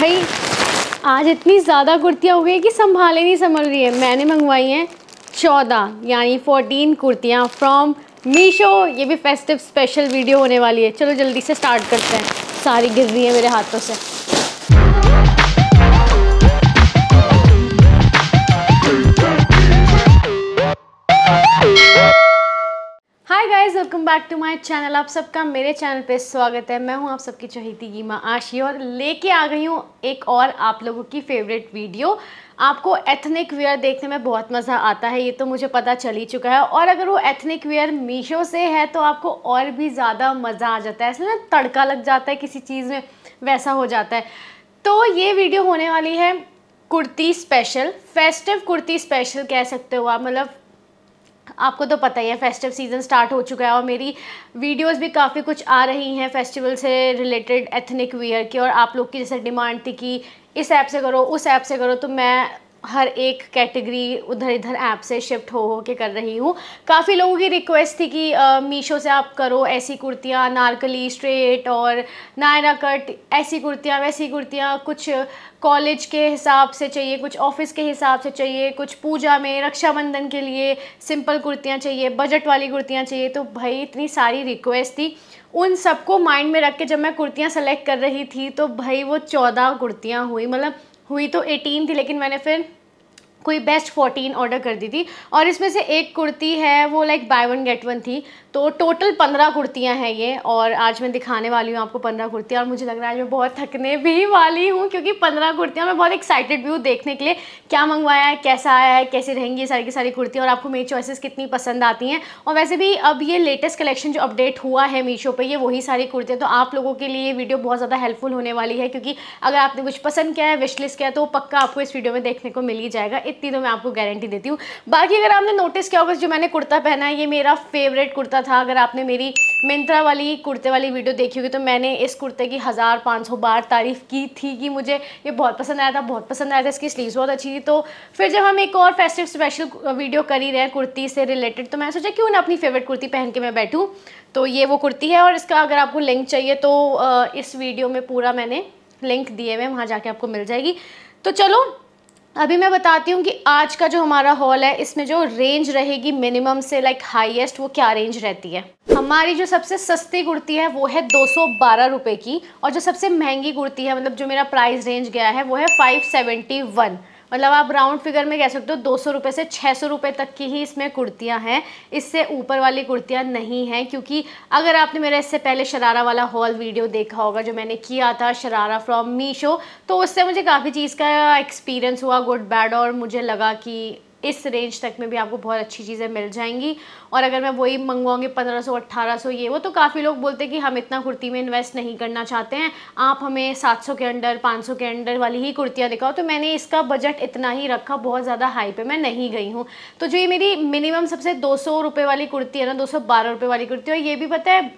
भाई आज इतनी ज़्यादा कुर्तियाँ हो गई कि संभाले नहीं संभल रही है मैंने मंगवाई हैं चौदह यानी फोर्टीन कुर्तियाँ फ्रॉम मीशो ये भी फेस्टिव स्पेशल वीडियो होने वाली है चलो जल्दी से स्टार्ट करते हैं सारी गिर रही है मेरे हाथों से guys welcome back to my channel आप सबका मेरे चैनल पे स्वागत है मैं हूँ आप सबकी चहेती गीमा आशी और लेके आ गई हूँ एक और आप लोगों की फेवरेट वीडियो आपको एथनिक वेयर देखने में बहुत मज़ा आता है ये तो मुझे पता चल ही चुका है और अगर वो एथनिक वेयर मीशो से है तो आपको और भी ज़्यादा मज़ा आ जाता है ऐसे ना तड़का लग जाता है किसी चीज़ में वैसा हो जाता है तो ये वीडियो होने वाली है kurti special festive kurti special कह सकते हो आप मतलब आपको तो पता ही है फेस्टिव सीज़न स्टार्ट हो चुका है और मेरी वीडियोस भी काफ़ी कुछ आ रही हैं फेस्टिवल से रिलेटेड एथनिक वियर की और आप लोग की जैसे डिमांड थी कि इस ऐप से करो उस ऐप से करो तो मैं हर एक कैटेगरी उधर इधर ऐप से शिफ्ट हो हो के कर रही हूँ काफ़ी लोगों की रिक्वेस्ट थी कि मीशो से आप करो ऐसी कुर्तियाँ नारकली स्ट्रेट और नायरा कट ऐसी कुर्तियाँ वैसी कुर्तियाँ कुछ कॉलेज के हिसाब से चाहिए कुछ ऑफिस के हिसाब से चाहिए कुछ पूजा में रक्षाबंधन के लिए सिंपल कुर्तियाँ चाहिए बजट वाली कुर्तियाँ चाहिए तो भाई इतनी सारी रिक्वेस्ट थी उन सबको माइंड में रख के जब मैं कुर्तियाँ सेलेक्ट कर रही थी तो भाई वो चौदह कुर्तियाँ हुई मतलब हुई तो एटीन थी लेकिन मैंने फिर कोई बेस्ट फोर्टीन ऑर्डर कर दी थी और इसमें से एक कुर्ती है वो like buy one get one थी तो टोटल पंद्रह कुर्तियाँ हैं ये और आज मैं दिखाने वाली हूँ आपको पंद्रह कुर्तियाँ और मुझे लग रहा है आज मैं बहुत थकने भी वाली हूँ क्योंकि पंद्रह कुर्तियाँ मैं बहुत एक्साइटेड भी हूँ देखने के लिए क्या मंगवाया है कैसा आया है कैसी रहेंगी सारी की सारी कुर्तियाँ और आपको मेरी चॉइसेस कितनी पसंद आती हैं और वैसे भी अब ये लेटेस्ट कलेक्शन जो अपडेट हुआ है मीशो पर ये वही सारी कुर्तियाँ तो आप लोगों के लिए वीडियो बहुत ज़्यादा हेल्पफुल होने वाली है क्योंकि अगर आपने कुछ पसंद किया है विशलिस्ट किया तो पक्का आपको इस वीडियो में देखने को मिल ही जाएगा इतनी तो मैं आपको गारंटी देती हूँ बाकी अगर आपने नोटिस किया होगा जो मैंने कुर्ता पहना है ये मेरा फेवरेट कुर्ता था अगर आपने मेरी मिंत्रा वाली कुर्ते वाली वीडियो देखी होगी तो मैंने इस कुर्ते की हज़ार पाँच सौ बार तारीफ़ की थी कि मुझे ये बहुत पसंद आया था बहुत पसंद आया था इसकी स्लीव्स बहुत अच्छी थी तो फिर जब हम एक और फेस्टिव स्पेशल वीडियो कर ही रहे हैं कुर्ती से रिलेटेड तो मैंने सोचा क्यों ना अपनी फेवरेट कुर्ती पहन के मैं बैठूँ तो ये वो कुर्ती है और इसका अगर आपको लिंक चाहिए तो इस वीडियो में पूरा मैंने लिंक दिए हुए वहाँ जाके आपको मिल जाएगी तो चलो अभी मैं बताती हूँ कि आज का जो हमारा हॉल है इसमें जो रेंज रहेगी मिनिमम से लाइक हाईएस्ट वो क्या रेंज रहती है हमारी जो सबसे सस्ती कुर्ती है वो है दो सौ की और जो सबसे महंगी कुर्ती है मतलब जो मेरा प्राइस रेंज गया है वो है 571 मतलब आप राउंड फिगर में कह सकते हो दो सौ रुपये से छः सौ रुपये तक की ही इसमें कुर्तियाँ हैं इससे ऊपर वाली कुर्तियाँ नहीं हैं क्योंकि अगर आपने मेरा इससे पहले शरारा वाला हॉल वीडियो देखा होगा जो मैंने किया था शरारा फ्रॉम मीशो तो उससे मुझे काफ़ी चीज़ का एक्सपीरियंस हुआ गुड बैड और मुझे लगा कि इस रेंज तक में भी आपको बहुत अच्छी चीज़ें मिल जाएंगी और अगर मैं वही मंगवाऊंगी 1500 1800 ये वो तो काफ़ी लोग बोलते हैं कि हम इतना कुर्ती में इन्वेस्ट नहीं करना चाहते हैं आप हमें 700 के अंडर 500 के अंडर वाली ही कुर्तियाँ दिखाओ तो मैंने इसका बजट इतना ही रखा बहुत ज़्यादा हाई पे मैं नहीं गई हूँ तो जो ये मेरी मिनिमम सबसे दो सौ वाली कुर्ती है ना दो सौ वाली कुर्ती और ये भी पता है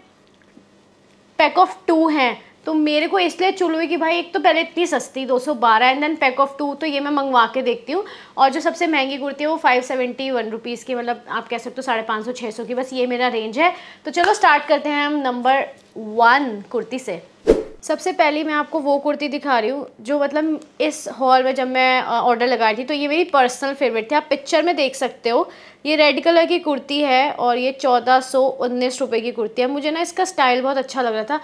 पैक ऑफ टू हैं तो मेरे को इसलिए चुल हुई कि भाई एक तो पहले इतनी सस्ती 212 and then pack of two तो ये मैं मंगवा के देखती हूँ और जो सबसे महंगी कुर्ती है वो फाइव सेवेंटी वन रुपीज़ की मतलब आप कह सकते हो साढ़े पाँच सौ छः सौ की बस ये मेरा रेंज है तो चलो स्टार्ट करते हैं हम नंबर वन कुर्ती से सबसे पहली मैं आपको वो कुर्ती दिखा रही हूँ जो मतलब इस हॉल में जब मैं ऑर्डर लगाई थी तो ये मेरी पर्सनल फेवरेट थी आप पिक्चर में देख सकते हो ये रेड कलर की कुर्ती है और ये चौदह सौ उन्नीस रुपये की कुर्ती है मुझे ना इसका स्टाइल बहुत अच्छा लग रहा था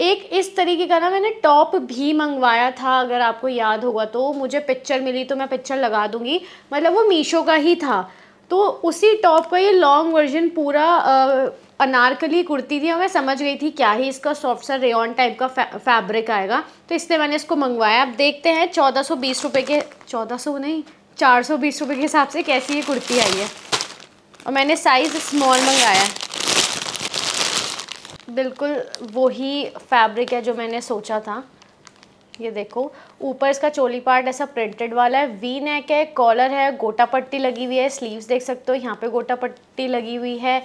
एक इस तरीके का ना मैंने टॉप भी मंगवाया था अगर आपको याद होगा तो मुझे पिक्चर मिली तो मैं पिक्चर लगा दूँगी मतलब वो मीशो का ही था तो उसी टॉप का ये लॉन्ग वर्जन पूरा आ, अनारकली कुर्ती थी और मैं समझ गई थी क्या ही इसका सॉफ्ट सा रेन टाइप का फै, फैब्रिक आएगा तो इसलिए मैंने इसको मंगवाया आप देखते हैं चौदह सौ बीस रुपये के चौदह सौ नहीं चार सौ बीस रुपये के हिसाब से कैसी ये कुर्ती आई है और मैंने साइज़ स्मॉल मंगाया है बिल्कुल वही फैब्रिक है जो मैंने सोचा था ये देखो ऊपर इसका चोली पार्ट ऐसा प्रिंटेड वाला है वी नेक है कॉलर है गोटा पट्टी लगी हुई है स्लीव्स देख सकते हो यहाँ पे गोटा पट्टी लगी हुई है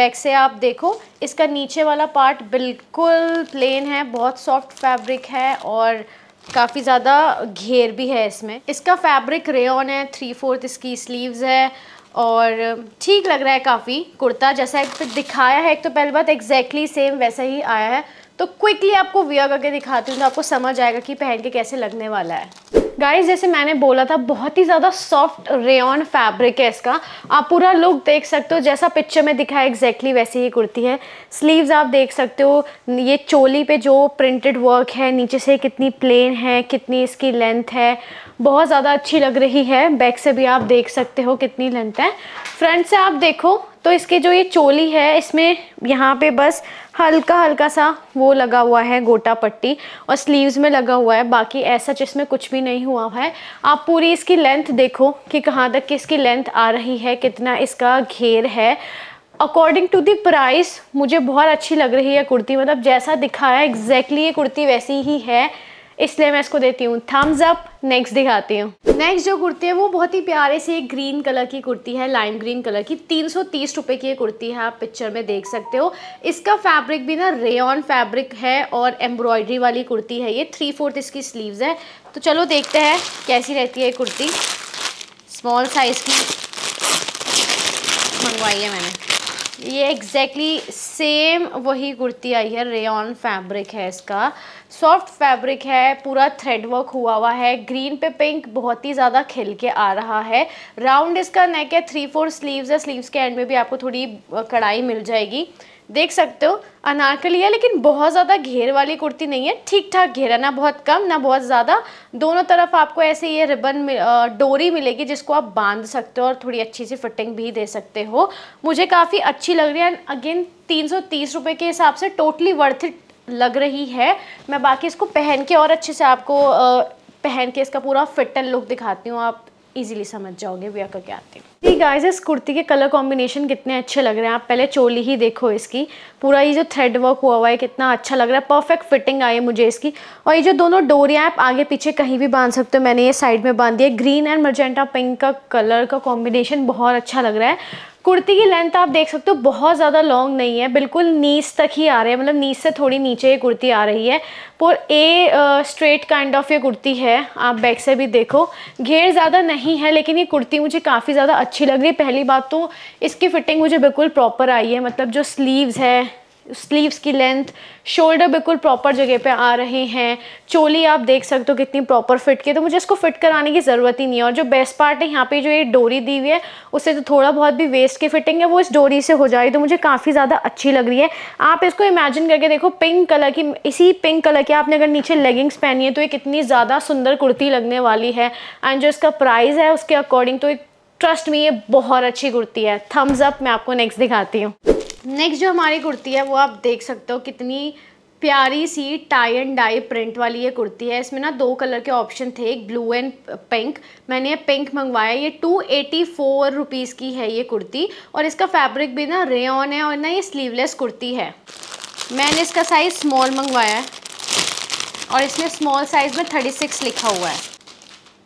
बैक से आप देखो इसका नीचे वाला पार्ट बिल्कुल प्लेन है बहुत सॉफ्ट फैब्रिक है और काफ़ी ज़्यादा घेर भी है इसमें इसका फैब्रिक रेन है थ्री फोर्थ इसकी स्लीव्स है और ठीक लग रहा है काफ़ी कुर्ता जैसा एक तो दिखाया है एक तो पहली बात एग्जैक्टली सेम वैसा ही आया है तो क्विकली आपको वियर करके दिखाती हूँ तो आपको समझ आएगा कि पहन के कैसे लगने वाला है गाइस जैसे मैंने बोला था बहुत ही ज़्यादा सॉफ्ट रेन फैब्रिक है इसका आप पूरा लुक देख सकते हो जैसा पिक्चर में दिखा है एग्जैक्टली वैसी ही कुर्ती है स्लीव्स आप देख सकते हो ये चोली पे जो प्रिंटेड वर्क है नीचे से कितनी प्लेन है कितनी इसकी लेंथ है बहुत ज़्यादा अच्छी लग रही है बैक से भी आप देख सकते हो कितनी लेंथ है फ्रंट से आप देखो तो इसके जो ये चोली है इसमें यहाँ पे बस हल्का हल्का सा वो लगा हुआ है गोटा पट्टी और स्लीव्स में लगा हुआ है बाकी ऐसा जिसमें कुछ भी नहीं हुआ है आप पूरी इसकी लेंथ देखो कि कहाँ तक इसकी लेंथ आ रही है कितना इसका घेर है अकॉर्डिंग टू दी प्राइस मुझे बहुत अच्छी लग रही है कुर्ती मतलब जैसा दिखाया एग्जैक्टली exactly ये कुर्ती वैसी ही है इसलिए मैं इसको देती हूँ थम्स अप नेक्स्ट दिखाती हूँ नेक्स्ट जो कुर्ती है वो बहुत ही प्यारे से ग्रीन कलर की कुर्ती है लाइम ग्रीन कलर की तीन सौ तीस रुपये की ये कुर्ती है आप पिक्चर में देख सकते हो इसका फैब्रिक भी ना रेन फैब्रिक है और एम्ब्रॉयडरी वाली कुर्ती है ये थ्री फोर्थ इसकी स्लीव्स है तो चलो देखते हैं कैसी रहती है कुर्ती स्मॉल साइज़ की मंगवाई है मैंने ये एग्जैक्टली exactly सेम वही कुर्ती आई है रेन फैब्रिक है इसका सॉफ्ट फैब्रिक है पूरा थ्रेड वर्क हुआ हुआ है ग्रीन पे पिंक बहुत ही ज़्यादा खिल के आ रहा है राउंड इसका नेक है थ्री फोर स्लीव्स है स्लीव्स के एंड में भी आपको थोड़ी कढ़ाई मिल जाएगी देख सकते हो अनारकली है लेकिन बहुत ज़्यादा घेर वाली कुर्ती नहीं है ठीक ठाक घेरा ना बहुत कम ना बहुत ज़्यादा दोनों तरफ आपको ऐसे ये रिबन डोरी मिलेगी जिसको आप बांध सकते हो और थोड़ी अच्छी सी फिटिंग भी दे सकते हो मुझे काफ़ी अच्छी लग रही है एंड अगेन तीन सौ के हिसाब से टोटली वर्थ लग रही है मैं बाकी इसको पहन के और अच्छे से आपको पहन के इसका पूरा फिट एंड लुक दिखाती हूँ आप इजीली समझ जाओगे वे करके आते हैं गाइस इस कुर्ती के कलर कॉम्बिनेशन कितने अच्छे लग रहे हैं आप पहले चोली ही देखो इसकी पूरा ये जो थ्रेड वर्क हुआ हुआ है कितना अच्छा लग रहा है परफेक्ट फिटिंग आई है मुझे इसकी और ये जो दोनों डोरियाँ आप आगे पीछे कहीं भी बांध सकते हो मैंने ये साइड में बांध है ग्रीन एंड मर्जेंटा पिंक का कलर का कॉम्बिनेशन बहुत अच्छा लग रहा है कुर्ती की लेंथ आप देख सकते हो बहुत ज़्यादा लॉन्ग नहीं है बिल्कुल नीस तक ही आ रही है मतलब नीस से थोड़ी नीचे ये कुर्ती आ रही है पर ए स्ट्रेट काइंड ऑफ ये कुर्ती है आप बैक से भी देखो घेर ज़्यादा नहीं है लेकिन ये कुर्ती मुझे काफ़ी ज़्यादा अच्छी लग रही है पहली बात तो इसकी फ़िटिंग मुझे बिल्कुल प्रॉपर आई है मतलब जो स्लीव्स है स्लीव्स की लेंथ शोल्डर बिल्कुल प्रॉपर जगह पे आ रहे हैं चोली आप देख सकते हो कितनी प्रॉपर फिट की तो मुझे इसको फिट कराने की ज़रूरत ही नहीं है और जो बेस्ट पार्ट है यहाँ पे जो ये डोरी दी हुई है उससे जो तो थोड़ा बहुत भी वेस्ट की फिटिंग है वो इस डोरी से हो जाएगी तो मुझे काफ़ी ज़्यादा अच्छी लग रही है आप इसको इमेजिन करके देखो पिंक कलर की इसी पिंक कलर की आपने अगर नीचे लेगिंग्स पहनी है तो ये कितनी ज़्यादा सुंदर कुर्ती लगने वाली है एंड जो इसका प्राइस है उसके अकॉर्डिंग तो ट्रस्ट में ये बहुत अच्छी कुर्ती है थम्स अप मैं आपको नेक्स्ट दिखाती हूँ नेक्स्ट जो हमारी कुर्ती है वो आप देख सकते हो कितनी प्यारी सी टाई एंड डाई प्रिंट वाली ये कुर्ती है इसमें ना दो कलर के ऑप्शन थे एक ब्लू एंड पिंक मैंने ये पिंक मंगवाया ये टू एटी फोर रुपीज़ की है ये कुर्ती और इसका फैब्रिक भी ना ऑन है और ना ये स्लीवलेस कुर्ती है मैंने इसका साइज़ स्मॉल मंगवाया है और इसमें स्मॉल साइज़ में थर्टी सिक्स लिखा हुआ है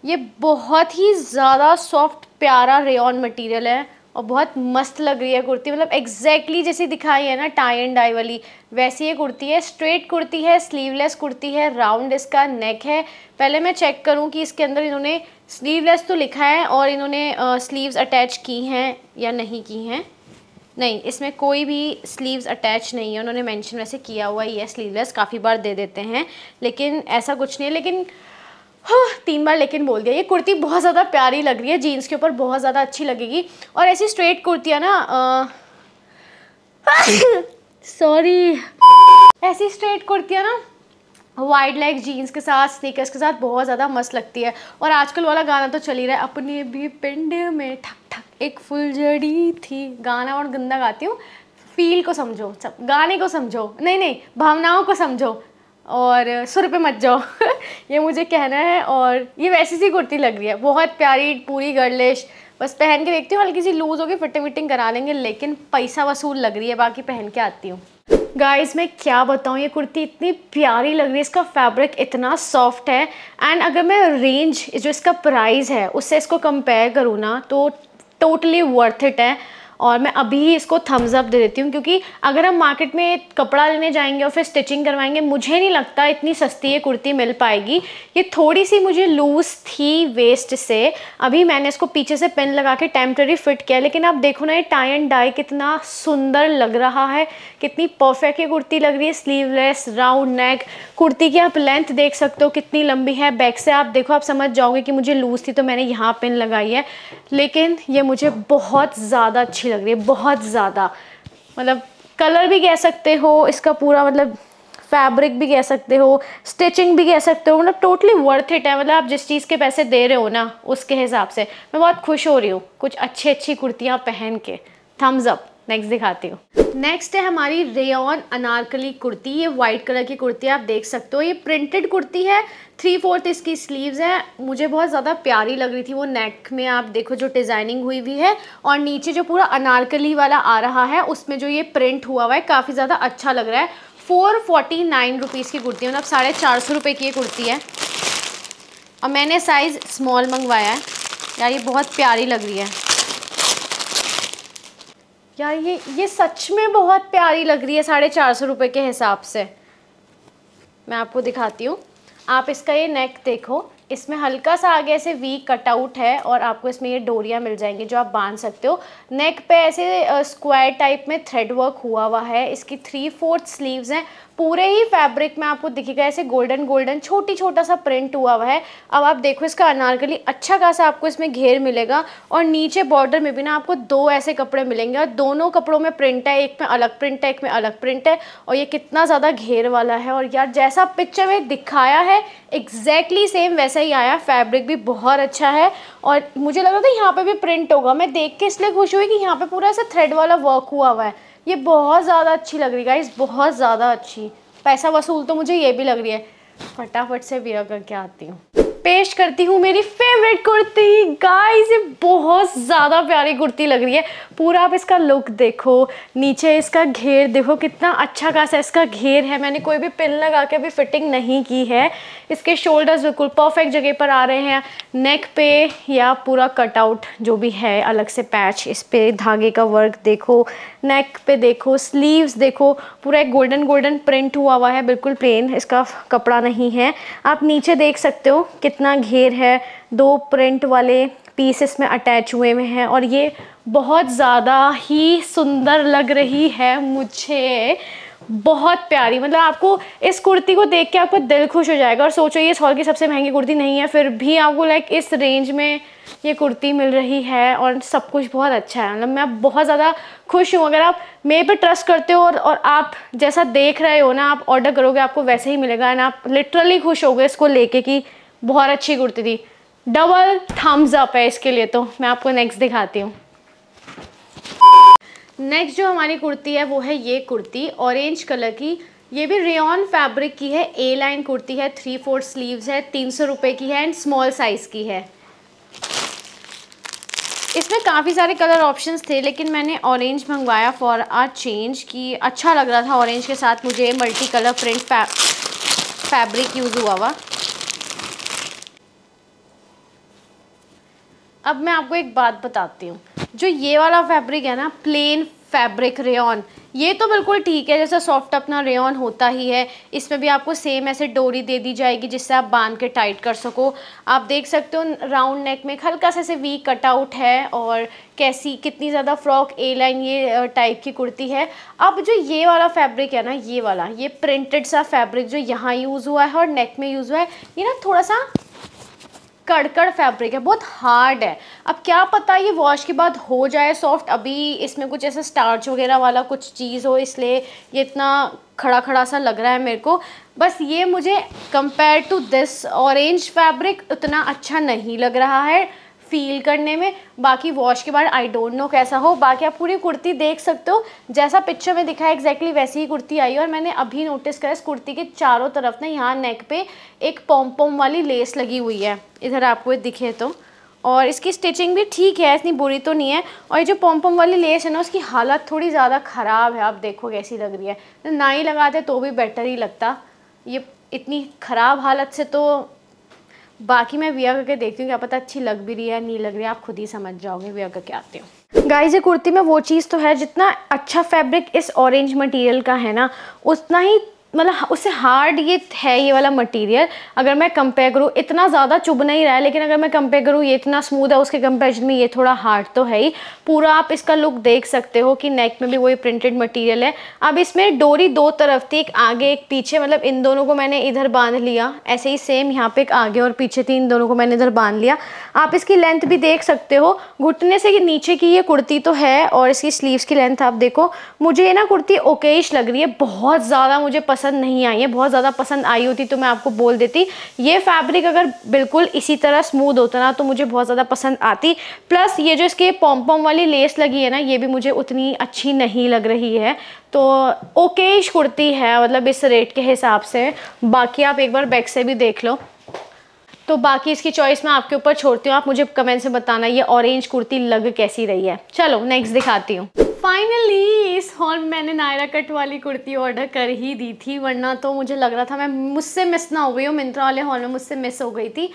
ये बहुत ही ज़्यादा सॉफ्ट प्यारा रेन मटीरियल है और बहुत मस्त लग रही है कुर्ती मतलब एग्जैक्टली जैसी दिखाई है ना टाई एंड डाई वाली वैसी ये कुर्ती है स्ट्रेट कुर्ती है स्लीवलेस कुर्ती है राउंड इसका नेक है पहले मैं चेक करूँ कि इसके अंदर इन्होंने स्लीवलेस तो लिखा है और इन्होंने स्लीव्स अटैच की हैं या नहीं की हैं नहीं इसमें कोई भी स्लीव्स अटैच नहीं है उन्होंने मेंशन वैसे किया हुआ ही है स्लीवलेस काफ़ी बार दे देते हैं लेकिन ऐसा कुछ नहीं है लेकिन हाँ तीन बार लेकिन बोल दिया ये कुर्ती बहुत ज़्यादा प्यारी लग रही है जीन्स के ऊपर बहुत ज़्यादा अच्छी लगेगी और ऐसी स्ट्रेट कुर्तियाँ ना सॉरी ऐसी स्ट्रेट कुर्तियाँ ना वाइड लेग जीन्स के साथ स्नीकर्स के साथ बहुत ज़्यादा मस्त लगती है और आजकल वाला गाना तो चल ही रहा है अपने भी पिंड में ठक ठक एक फुलझड़ी थी गाना और गंदा गाती हूँ फील को समझो सब गाने को समझो नहीं नहीं भावनाओं को समझो और सुर पे मत जाओ ये मुझे कहना है और ये वैसी सी कुर्ती लग रही है बहुत प्यारी पूरी गर्लिश बस पहन के देखती हूँ हल्की सी लूज़ होगी फिटिंग विटिंग करा लेंगे लेकिन पैसा वसूल लग रही है बाकी पहन के आती हूँ गाइस मैं क्या बताऊँ ये कुर्ती इतनी प्यारी लग रही है इसका फैब्रिक इतना सॉफ्ट है एंड अगर मैं रेंज जो इसका प्राइस है उससे इसको कंपेयर करूँ ना तो टोटली वर्थ इट है और मैं अभी ही इसको थम्स अप दे देती हूँ क्योंकि अगर हम मार्केट में कपड़ा लेने जाएंगे और फिर स्टिचिंग करवाएंगे मुझे नहीं लगता इतनी सस्ती ये कुर्ती मिल पाएगी ये थोड़ी सी मुझे लूज़ थी वेस्ट से अभी मैंने इसको पीछे से पेन लगा के टेम्प्रेरी फिट किया लेकिन आप देखो ना ये टाई एंड डाई कितना सुंदर लग रहा है कितनी परफेक्ट ये कुर्ती लग रही है स्लीवलेस राउंड नेक कुर्ती की आप लेंथ देख सकते हो कितनी लंबी है बैक से आप देखो आप समझ जाओगे कि मुझे लूज़ थी तो मैंने यहाँ पेन लगाई है लेकिन ये मुझे बहुत ज़्यादा अच्छी लग रही है बहुत ज़्यादा मतलब कलर भी कह सकते हो इसका पूरा मतलब फैब्रिक भी कह सकते हो स्टिचिंग भी कह सकते हो मतलब टोटली वर्थ इट है मतलब आप जिस चीज़ के पैसे दे रहे हो ना उसके हिसाब से मैं बहुत खुश हो रही हूँ कुछ अच्छी अच्छी कुर्तियाँ पहन के थम्स अप नेक्स्ट दिखाती हूँ नेक्स्ट है हमारी रेयन अनारकली कुर्ती ये वाइट कलर की कुर्ती आप देख सकते हो ये प्रिंटेड कुर्ती है थ्री फोर्थ इसकी स्लीव्स हैं मुझे बहुत ज़्यादा प्यारी लग रही थी वो नेक में आप देखो जो डिज़ाइनिंग हुई हुई है और नीचे जो पूरा अनारकली वाला आ रहा है उसमें जो ये प्रिंट हुआ हुआ है काफ़ी ज़्यादा अच्छा लग रहा है फ़ोर फोर्टी नाइन रुपीज़ की कुर्ती है मतलब साढ़े चार सौ रुपये की ये कुर्ती है और मैंने साइज़ स्मॉल मंगवाया है यार ये बहुत प्यारी लग रही है यार ये ये सच में बहुत प्यारी लग रही है साढ़े चार सौ रुपये के हिसाब से मैं आपको दिखाती हूँ आप इसका ये नेक देखो इसमें हल्का सा आगे ऐसे वी कटआउट है और आपको इसमें ये डोरियाँ मिल जाएंगी जो आप बांध सकते हो नेक पे ऐसे स्क्वायर टाइप में थ्रेड वर्क हुआ हुआ है इसकी थ्री फोर्थ स्लीव्स हैं पूरे ही फैब्रिक में आपको दिखेगा ऐसे गोल्डन गोल्डन छोटी छोटा सा प्रिंट हुआ हुआ है अब आप देखो इसका अनारकली अच्छा खासा आपको इसमें घेर मिलेगा और नीचे बॉर्डर में भी ना आपको दो ऐसे कपड़े मिलेंगे और दोनों कपड़ों में प्रिंट है एक में अलग प्रिंट है एक में अलग प्रिंट है और ये कितना ज़्यादा घेर वाला है और यार जैसा पिक्चर में दिखाया है एग्जैक्टली सेम वैसा ही आया फैब्रिक भी बहुत अच्छा है और मुझे लग रहा था यहाँ पर भी प्रिंट होगा मैं देख के इसलिए खुश हुई कि यहाँ पर पूरा ऐसा थ्रेड वाला वर्क हुआ हुआ है ये बहुत ज़्यादा अच्छी लग रही गाइज बहुत ज़्यादा अच्छी पैसा वसूल तो मुझे ये भी लग रही है फटाफट से वियर करके आती हूँ पेश करती हूँ मेरी फेवरेट कुर्ती गाइज ये बहुत ज़्यादा प्यारी कुर्ती लग रही है पूरा आप इसका लुक देखो नीचे इसका घेर देखो कितना अच्छा खासा इसका घेर है मैंने कोई भी पिन लगा के अभी फिटिंग नहीं की है इसके शोल्डर्स बिल्कुल परफेक्ट जगह पर आ रहे हैं नेक पे या पूरा कटआउट जो भी है अलग से पैच इस पर धागे का वर्क देखो नेक पे देखो स्लीव्स देखो पूरा एक गोल्डन गोल्डन प्रिंट हुआ हुआ है बिल्कुल प्लेन इसका कपड़ा नहीं है आप नीचे देख सकते हो कितना घेर है दो प्रिंट वाले पीस इसमें अटैच हुए हुए हैं और ये बहुत ज़्यादा ही सुंदर लग रही है मुझे बहुत प्यारी मतलब आपको इस कुर्ती को देख के आपका दिल खुश हो जाएगा और सोचो ये हॉल की सबसे महंगी कुर्ती नहीं है फिर भी आपको लाइक इस रेंज में ये कुर्ती मिल रही है और सब कुछ बहुत अच्छा है मतलब मैं बहुत ज़्यादा खुश हूँ अगर आप मेरे पे ट्रस्ट करते हो और, और आप जैसा देख रहे हो ना आप ऑर्डर करोगे आपको वैसे ही मिलेगा एंड आप लिटरली खुश हो गए इसको लेके कि बहुत अच्छी कुर्ती थी डबल थम्स अप है इसके लिए तो मैं आपको नेक्स्ट दिखाती हूँ नेक्स्ट जो हमारी कुर्ती है वो है ये कुर्ती ऑरेंज कलर की ये भी रेन फैब्रिक की है ए लाइन कुर्ती है थ्री फोर स्लीव्स है तीन सौ रुपये की है एंड स्मॉल साइज़ की है इसमें काफ़ी सारे कलर ऑप्शंस थे लेकिन मैंने ऑरेंज मंगवाया फॉर आर चेंज कि अच्छा लग रहा था ऑरेंज के साथ मुझे मल्टी कलर प्रिंट फै, फैब्रिक यूज़ हुआ हुआ अब मैं आपको एक बात बताती हूँ जो ये वाला फैब्रिक है ना प्लेन फैब्रिक रेन ये तो बिल्कुल ठीक है जैसा सॉफ्ट अपना रेन होता ही है इसमें भी आपको सेम ऐसे डोरी दे दी जाएगी जिससे आप बांध के टाइट कर सको आप देख सकते हो राउंड नेक में हल्का सा ऐसे वी कटआउट है और कैसी कितनी ज़्यादा फ्रॉक ए लाइन ये टाइप की कुर्ती है अब जो ये वाला फैब्रिक है ना ये वाला ये प्रिंटेड सा फैब्रिक जो यहाँ यूज़ हुआ है और नेक में यूज़ हुआ है ये ना थोड़ा सा कड़कड़ फैब्रिक है बहुत हार्ड है अब क्या पता ये वॉश के बाद हो जाए सॉफ्ट अभी इसमें कुछ ऐसा स्टार्च वगैरह वाला कुछ चीज़ हो इसलिए ये इतना खड़ा खड़ा सा लग रहा है मेरे को बस ये मुझे compare to this orange fabric उतना अच्छा नहीं लग रहा है फील करने में बाकी वॉश के बाद आई डोंट नो कैसा हो बाकी आप पूरी कुर्ती देख सकते हो जैसा पिक्चर में दिखा है एग्जैक्टली exactly वैसी ही कुर्ती आई है और मैंने अभी नोटिस करा इस कुर्ती के चारों तरफ ना यहाँ नेक पे एक पोम पोम वाली लेस लगी हुई है इधर आपको दिखे तो और इसकी स्टिचिंग भी ठीक है इतनी बुरी तो नहीं है और ये जो पोम पोम वाली लेस है ना उसकी हालत थोड़ी ज़्यादा ख़राब है आप देखो कैसी लग रही है ना ही लगाते तो भी बेटर ही लगता ये इतनी ख़राब हालत से तो बाकी मैं वियर करके देखती हूँ क्या पता अच्छी लग भी रही है नहीं लग रही है आप खुद ही समझ जाओगे वियर करके आते हो गाइज ये कुर्ती में वो चीज़ तो है जितना अच्छा फैब्रिक इस ऑरेंज मटेरियल का है ना उतना ही मतलब उससे हार्ड ये है ये वाला मटेरियल अगर मैं कंपेयर करूँ इतना ज़्यादा चुभ नहीं रहा है लेकिन अगर मैं कंपेयर करूँ ये इतना स्मूथ है उसके कंपेरिजन में ये थोड़ा हार्ड तो है ही पूरा आप इसका लुक देख सकते हो कि नेक में भी वही प्रिंटेड मटेरियल है अब इसमें डोरी दो तरफ थी एक आगे एक पीछे मतलब इन दोनों को मैंने इधर बांध लिया ऐसे ही सेम यहाँ पर एक आगे और पीछे थी इन दोनों को मैंने इधर बांध लिया आप इसकी लेंथ भी देख सकते हो घुटने से नीचे की ये कुर्ती तो है और इसकी स्लीवस की लेंथ आप देखो मुझे ये ना कुर्ती ओकेश लग रही है बहुत ज़्यादा मुझे पसंद पसंद नहीं आई है बहुत ज़्यादा पसंद आई होती तो मैं आपको बोल देती ये फैब्रिक अगर बिल्कुल इसी तरह स्मूद होता ना तो मुझे बहुत ज़्यादा पसंद आती प्लस ये जो इसके पॉम पॉम वाली लेस लगी है ना ये भी मुझे उतनी अच्छी नहीं लग रही है तो ओकेश कुर्ती है मतलब इस रेट के हिसाब से बाकी आप एक बार बैक से भी देख लो तो बाकी इसकी चॉइस मैं आपके ऊपर छोड़ती हूँ आप मुझे कमेंट से बताना ये ऑरेंज कुर्ती लग कैसी रही है चलो नेक्स्ट दिखाती हूँ फाइनली इस हॉल में मैंने नायरा कट वाली कुर्ती ऑर्डर कर ही दी थी वरना तो मुझे लग रहा था मैं मुझसे मिस ना हो गई हूँ मिंत्रा वाले हॉल में मुझसे मिस हो गई थी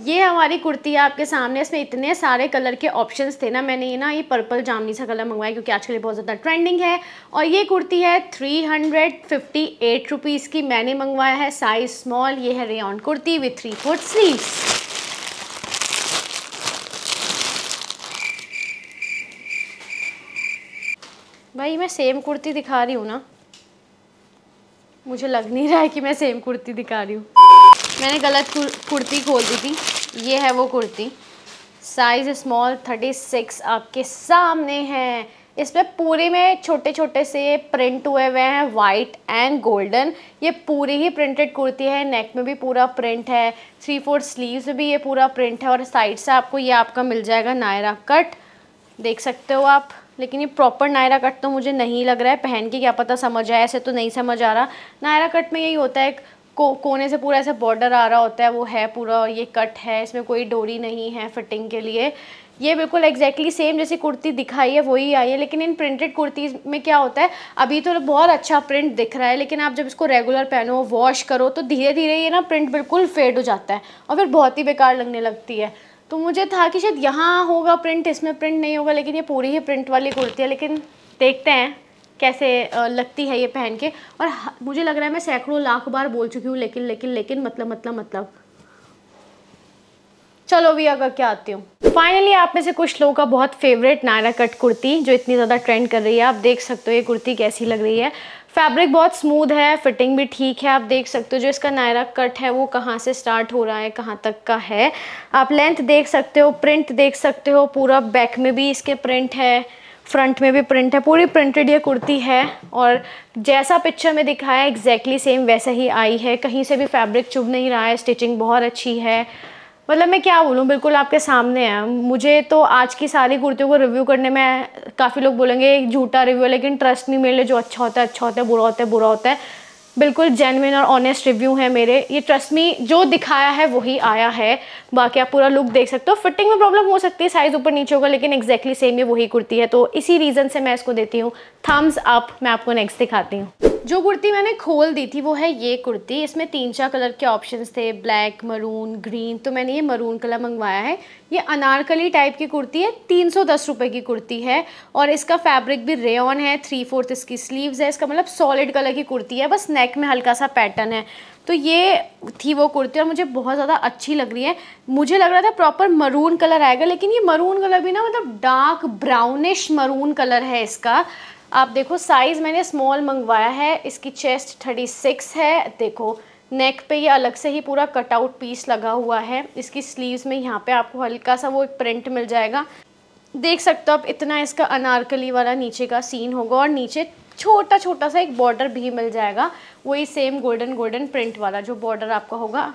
ये हमारी कुर्ती है आपके सामने इसमें इतने सारे कलर के ऑप्शंस थे ना मैंने ये ना ये पर्पल जामनी सा कलर मंगवाया क्योंकि आजकल बहुत ज़्यादा ट्रेंडिंग है और ये कुर्ती है three hundred fifty eight rupees की मैंने मंगवाया है साइज स्मॉल ये है rayon kurti with three fourth sleeve भाई मैं सेम कुर्ती दिखा रही हूँ ना मुझे लग नहीं रहा है कि मैं सेम कुर्ती दिखा रही हूँ मैंने गलत कुर्ती खोल दी थी ये है वो kurti size small thirty six आपके सामने है इसमें पूरे में छोटे छोटे से प्रिंट हुए हुए हैं वाइट एंड गोल्डन ये पूरी ही प्रिंटेड कुर्ती है नेक में भी पूरा प्रिंट है थ्री फोर स्लीव्स में भी ये पूरा प्रिंट है और साइड से आपको ये आपका मिल जाएगा नायरा कट देख सकते हो आप लेकिन ये प्रॉपर नायरा कट तो मुझे नहीं लग रहा है पहन के क्या पता समझ आया ऐसे तो नहीं समझ आ रहा नायरा कट में यही होता है एक को कोने से पूरा ऐसा बॉर्डर आ रहा होता है वो है पूरा और ये कट है इसमें कोई डोरी नहीं है फिटिंग के लिए ये बिल्कुल एग्जैक्टली सेम जैसी कुर्ती दिखाई है वही आई है लेकिन इन प्रिंटेड कुर्तीज़ में क्या होता है अभी तो बहुत अच्छा प्रिंट दिख रहा है लेकिन आप जब इसको रेगुलर पहनो वॉश करो तो धीरे धीरे ये ना प्रिंट बिल्कुल फेड हो जाता है और फिर बहुत ही बेकार लगने लगती है तो मुझे था कि शायद यहाँ होगा प्रिंट इसमें प्रिंट नहीं होगा लेकिन ये पूरी ही प्रिंट वाली कुर्ती है लेकिन देखते हैं कैसे लगती है ये पहन के और मुझे लग रहा है मैं सैकड़ों लाख बार बोल चुकी हूँ लेकिन लेकिन लेकिन मतलब मतलब मतलब चलो भी अगर क्या आती हूँ फाइनली आप में से कुछ लोगों का बहुत फेवरेट नायरा कट कुर्ती जो इतनी ज़्यादा ट्रेंड कर रही है आप देख सकते हो ये कुर्ती कैसी लग रही है फैब्रिक बहुत स्मूथ है फिटिंग भी ठीक है आप देख सकते हो जो इसका नायरा कट है वो कहाँ से स्टार्ट हो रहा है कहाँ तक का है आप लेंथ देख सकते हो प्रिंट देख सकते हो पूरा बैक में भी इसके प्रिंट है फ्रंट में भी प्रिंट है पूरी प्रिंटेड ये कुर्ती है और जैसा पिक्चर में दिखाया एग्जैक्टली सेम वैसा ही आई है कहीं से भी फैब्रिक चुभ नहीं रहा है स्टिचिंग बहुत अच्छी है मतलब मैं क्या बोलूँ बिल्कुल आपके सामने है मुझे तो आज की सारी कुर्तियों को रिव्यू करने में काफ़ी लोग बोलेंगे झूठा रिव्यू लेकिन ट्रस्ट नहीं मेरे लिए जो अच्छा होता है अच्छा होता है बुरा होता है बुरा होता है बिल्कुल जेनविन और ऑनेस्ट रिव्यू है मेरे ये ट्रस्ट मी जो दिखाया है वही आया है बाकी आप पूरा लुक देख सकते हो फिटिंग में प्रॉब्लम हो सकती है साइज़ ऊपर नीचे होगा लेकिन एग्जैक्टली सेम ये वही कुर्ती है तो इसी रीज़न से मैं इसको देती हूँ थम्स अप मैं आपको नेक्स्ट दिखाती हूँ जो कुर्ती मैंने खोल दी थी वो है ये कुर्ती इसमें तीन चार कलर के ऑप्शंस थे ब्लैक मरून ग्रीन तो मैंने ये मरून कलर मंगवाया है ये अनारकली टाइप की कुर्ती है तीन सौ दस रुपये की कुर्ती है और इसका फैब्रिक भी रेन है थ्री फोर्थ इसकी स्लीव्स है इसका मतलब सॉलिड कलर की कुर्ती है बस नेक में हल्का सा पैटर्न है तो ये थी वो कुर्ती और मुझे बहुत ज़्यादा अच्छी लग रही है मुझे लग रहा था प्रॉपर मरून कलर आएगा लेकिन ये मरून कलर भी ना मतलब डार्क ब्राउनिश मरून कलर है इसका आप देखो साइज़ मैंने स्मॉल मंगवाया है इसकी चेस्ट थर्टी सिक्स है देखो नेक पे ये अलग से ही पूरा कटआउट पीस लगा हुआ है इसकी स्लीव्स में यहाँ पे आपको हल्का सा वो एक प्रिंट मिल जाएगा देख सकते हो आप इतना इसका अनारकली वाला नीचे का सीन होगा और नीचे छोटा छोटा सा एक बॉर्डर भी मिल जाएगा वही सेम गोल्डन गोल्डन प्रिंट वाला जो बॉर्डर आपका होगा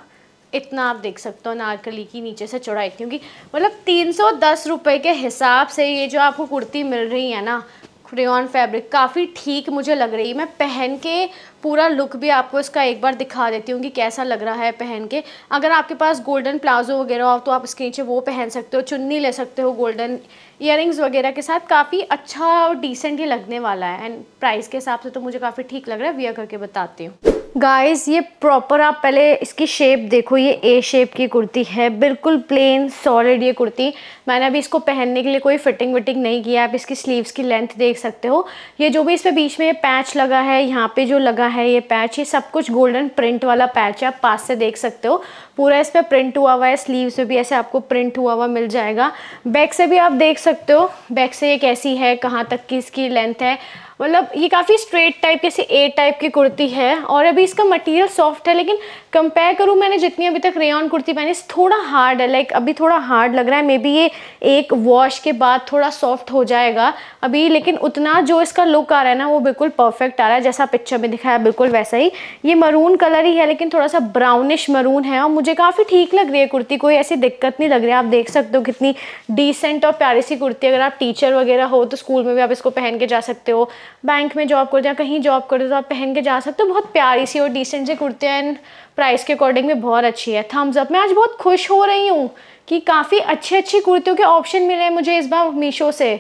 इतना आप देख सकते हो नारकली की नीचे से चौड़ाई क्योंकि मतलब तीन सौ दस रुपये के हिसाब से ये जो आपको कुर्ती मिल रही है ना क्रेन फैब्रिक काफ़ी ठीक मुझे लग रही है मैं पहन के पूरा लुक भी आपको इसका एक बार दिखा देती हूँ कि कैसा लग रहा है पहन के अगर आपके पास गोल्डन प्लाजो वगैरह हो तो आप इसके नीचे वो पहन सकते हो चुन्नी ले सकते हो गोल्डन ईयरिंग्स वगैरह के साथ काफ़ी अच्छा और डिसेंट ही लगने वाला है एंड प्राइस के हिसाब से तो मुझे काफ़ी ठीक लग रहा है वियर करके बताती हूँ गाइस ये प्रॉपर आप पहले इसकी शेप देखो ये ए शेप की कुर्ती है बिल्कुल प्लेन सॉलिड ये कुर्ती मैंने अभी इसको पहनने के लिए कोई फिटिंग विटिंग नहीं किया आप इसकी स्लीव्स की लेंथ देख सकते हो ये जो भी इस पर बीच में पैच लगा है यहाँ पे जो लगा है ये पैच ये सब कुछ गोल्डन प्रिंट वाला पैच है आप पास से देख सकते हो पूरा इस पर प्रिंट हुआ हुआ है स्लीव्स में भी ऐसे आपको प्रिंट हुआ हुआ मिल जाएगा बैक से भी आप देख सकते हो बैक से ये कैसी है कहाँ तक की इसकी लेंथ है मतलब ये काफ़ी स्ट्रेट टाइप जैसे ए टाइप की कुर्ती है और अभी इसका मटेरियल सॉफ्ट है लेकिन कंपेयर करूँ मैंने जितनी अभी तक रेयन कुर्ती पहनी थोड़ा हार्ड है लाइक अभी थोड़ा हार्ड लग रहा है मे बी ये एक वॉश के बाद थोड़ा सॉफ्ट हो जाएगा अभी लेकिन उतना जो इसका लुक आ रहा है ना वो बिल्कुल परफेक्ट आ रहा है जैसा पिक्चर में दिखाया बिल्कुल वैसा ही ये मरून कलर ही है लेकिन थोड़ा सा ब्राउनिश मरून है और मुझे काफ़ी ठीक लग रही है कुर्ती कोई ऐसी दिक्कत नहीं लग रही है आप देख सकते हो कितनी डिसेंट और प्यारी सी कुर्ती अगर आप टीचर वगैरह हो तो स्कूल में भी आप इसको पहन के जा सकते हो बैंक में जॉब करते हैं कहीं जॉब करते तो आप पहन के जा सकते हो बहुत प्यारी सी और डिसेंट सी कुर्ती है एंड प्राइस के अकॉर्डिंग भी बहुत अच्छी है थम्स अप मैं आज बहुत खुश हो रही हूँ कि काफ़ी अच्छी अच्छी कुर्तियों के ऑप्शन मिले हैं मुझे इस बार मीशो से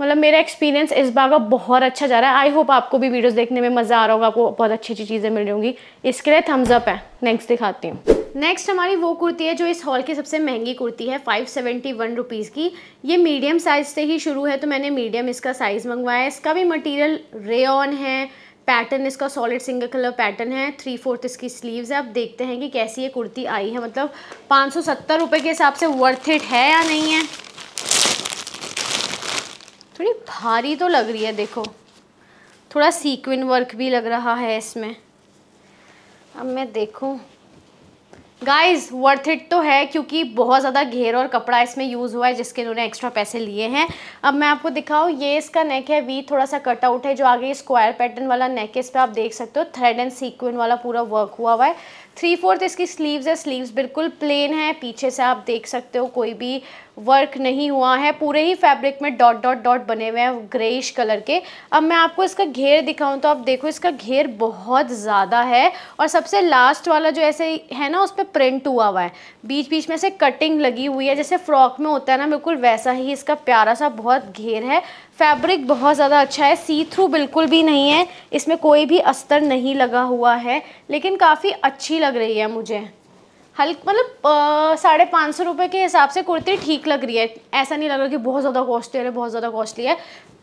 मतलब मेरा एक्सपीरियंस इस बार का बहुत अच्छा जा रहा है आई होप आपको भी वीडियोस देखने में मज़ा आ रहा होगा आपको बहुत अच्छी अच्छी चीज़ें मिल रही होंगी इसके लिए थम्स अप है नेक्स्ट दिखाती हूँ नेक्स्ट हमारी वो कुर्ती है जो इस हॉल की सबसे महंगी कुर्ती है फाइव सेवेंटी वन रुपीज़ की ये मीडियम साइज़ से ही शुरू है तो मैंने मीडियम इसका साइज़ मंगवाया है इसका भी मटीरियल रेन है पैटर्न इसका सॉलिड सिंगल कलर पैटर्न है थ्री फोर्थ इसकी स्लीव्स है आप देखते हैं कि कैसी ये कुर्ती आई है मतलब पाँच सौ सत्तर रुपये के हिसाब से वर्थ इट है या नहीं है थोड़ी भारी तो लग रही है देखो थोड़ा सीक्विन वर्क भी लग रहा है इसमें अब मैं देखूँ गाइस वर्थ इट तो है क्योंकि बहुत ज़्यादा घेर और कपड़ा इसमें यूज़ हुआ है जिसके इन्होंने एक्स्ट्रा पैसे लिए हैं अब मैं आपको दिखाऊँ ये इसका नेक है वी थोड़ा सा कटआउट है जो आगे स्क्वायर पैटर्न वाला नेक है इस पर आप देख सकते हो थ्रेड एंड सीक्वेंट वाला पूरा वर्क हुआ हुआ है थ्री फोर्थ इसकी स्लीव्स है स्लीव्स बिल्कुल प्लेन है पीछे से आप देख सकते हो कोई भी वर्क नहीं हुआ है पूरे ही फैब्रिक में डॉट डॉट डॉट बने हुए हैं ग्रेइश कलर के अब मैं आपको इसका घेर दिखाऊं तो आप देखो इसका घेर बहुत ज़्यादा है और सबसे लास्ट वाला जो ऐसे है ना उस पर प्रिंट हुआ हुआ है बीच बीच में से कटिंग लगी हुई है जैसे फ्रॉक में होता है ना बिल्कुल वैसा ही इसका प्यारा सा बहुत घेर है फैब्रिक बहुत ज़्यादा अच्छा है सी थ्रू बिल्कुल भी नहीं है इसमें कोई भी अस्तर नहीं लगा हुआ है लेकिन काफ़ी अच्छी लग रही है मुझे हल्क मतलब साढ़े पाँच सौ रुपये के हिसाब से कुर्ती ठीक लग रही है ऐसा नहीं लग रहा कि बहुत ज़्यादा कॉस्टली है बहुत ज़्यादा कॉस्टली है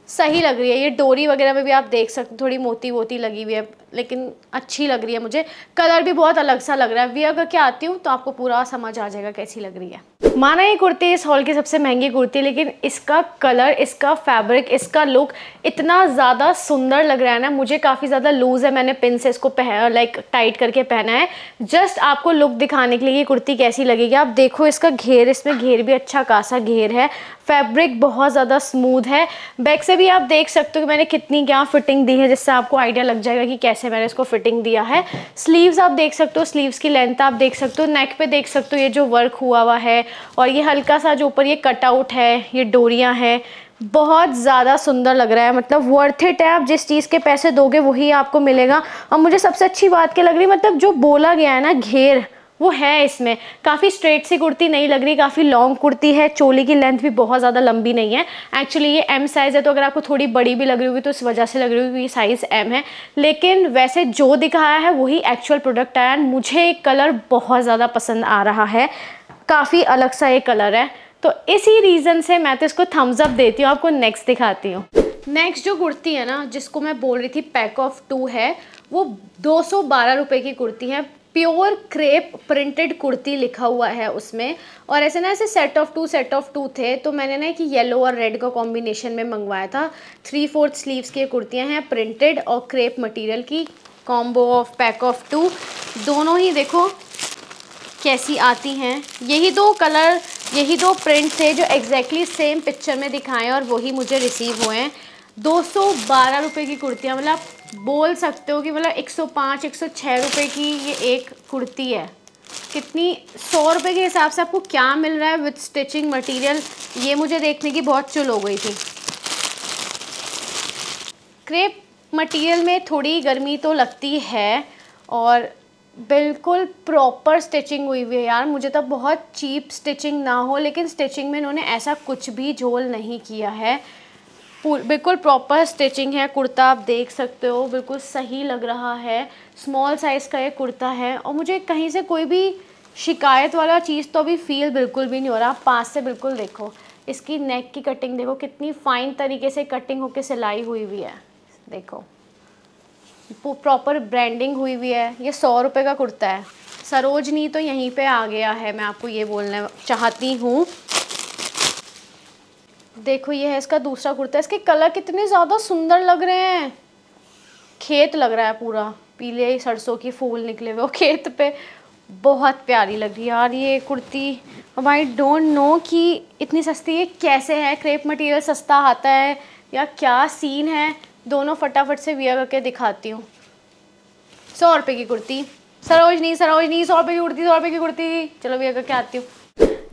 सही लग रही है ये डोरी वगैरह में भी आप देख सकते थोड़ी मोती वोती लगी हुई है लेकिन अच्छी लग रही है मुझे कलर भी बहुत अलग सा लग रहा है अगर क्या आती हूँ तो आपको पूरा समझ आ जाएगा कैसी लग रही है माना ये कुर्ती इस हॉल की सबसे महंगी कुर्ती है लेकिन इसका कलर इसका फैब्रिक इसका लुक इतना ज़्यादा सुंदर लग रहा है ना मुझे काफ़ी ज़्यादा लूज़ है मैंने पिन से इसको पह लाइक टाइट करके पहना है जस्ट आपको लुक दिखाने के लिए ये कुर्ती कैसी लगेगी आप देखो इसका घेर इसमें घेर भी अच्छा खासा घेर है फैब्रिक बहुत ज़्यादा स्मूथ है बैक से भी आप देख सकते हो कि मैंने कितनी क्या फिटिंग दी है जिससे आपको आइडिया लग जाएगा कि कैसे मैंने इसको फिटिंग दिया है स्लीव्स आप देख सकते हो स्लीव्स की लेंथ आप देख सकते हो नेक पे देख सकते हो ये जो वर्क हुआ हुआ है और ये हल्का सा जो ऊपर ये कटआउट है ये डोरियाँ हैं बहुत ज़्यादा सुंदर लग रहा है मतलब वर्थ इट है आप जिस चीज़ के पैसे दोगे वही आपको मिलेगा और मुझे सबसे अच्छी बात क्या लग रही है मतलब जो बोला गया है ना घेर वो है इसमें काफ़ी स्ट्रेट सी कुर्ती नहीं लग रही काफ़ी लॉन्ग कुर्ती है चोली की लेंथ भी बहुत ज़्यादा लंबी नहीं है एक्चुअली ये एम साइज़ है तो अगर आपको थोड़ी बड़ी भी लग रही होगी तो इस वजह से लग रही होगी ये साइज़ एम है लेकिन वैसे जो दिखाया है वही एक्चुअल प्रोडक्ट आया मुझे कलर बहुत ज़्यादा पसंद आ रहा है काफ़ी अलग सा ये कलर है तो इसी रीज़न से मैं तो इसको थम्स अप देती हूँ आपको नेक्स्ट दिखाती हूँ नेक्स्ट जो कुर्ती है ना जिसको मैं बोल रही थी पैक ऑफ टू है वो दो सौ बारह रुपये की कुर्ती है प्योर क्रेप प्रिंटेड कुर्ती लिखा हुआ है उसमें और ऐसे ना ऐसे set of two set of two थे तो मैंने ना कि येलो और रेड का कॉम्बिनेशन में मंगवाया था थ्री फोर्थ स्लीव्स की कुर्तियाँ हैं प्रिंटेड और क्रेप मटेरियल की combo of pack of two दोनों ही देखो कैसी आती हैं यही दो कलर यही दो प्रिंट थे जो एग्जैक्टली exactly सेम पिक्चर में दिखाएँ और वही मुझे रिसीव हुए हैं दो सौ बारह रुपये की कुर्तियाँ मतलब बोल सकते हो कि मतलब 105 106 रुपए की ये एक कुर्ती है कितनी सौ रुपये के हिसाब से आपको क्या मिल रहा है विथ स्टिचिंग मटेरियल ये मुझे देखने की बहुत चुल हो गई थी क्रेप मटेरियल में थोड़ी गर्मी तो लगती है और बिल्कुल प्रॉपर स्टिचिंग हुई हुई है यार मुझे तो बहुत चीप स्टिचिंग ना हो लेकिन स्टिचिंग में इन्होंने ऐसा कुछ भी झोल नहीं किया है बिल्कुल प्रॉपर स्टिचिंग है कुर्ता आप देख सकते हो बिल्कुल सही लग रहा है स्मॉल साइज़ का ये कुर्ता है और मुझे कहीं से कोई भी शिकायत वाला चीज़ तो अभी फील बिल्कुल भी नहीं हो रहा आप पास से बिल्कुल देखो इसकी नेक की कटिंग देखो कितनी फ़ाइन तरीके से कटिंग होकर सिलाई हुई हुई है देखो प्रॉपर ब्रांडिंग हुई हुई है ये सौ रुपये का कुर्ता है सरोजनी तो यहीं पे आ गया है मैं आपको ये बोलना चाहती हूँ देखो ये है इसका दूसरा कुर्ता इसके कलर कितने ज़्यादा सुंदर लग रहे हैं खेत लग रहा है पूरा पीले सरसों की फूल निकले हुए खेत पे बहुत प्यारी लग रही है यार ये कुर्ती अब आई डोंट नो कि इतनी सस्ती है कैसे है क्रेप मटेरियल सस्ता आता है या क्या सीन है दोनों फटाफट से वियर करके दिखाती हूँ सौ रुपये की कुर्ती सरोजनी सरोजनी सौ रुपये की कुर्ती सौ रुपये की कुर्ती चलो वियर करके आती हूँ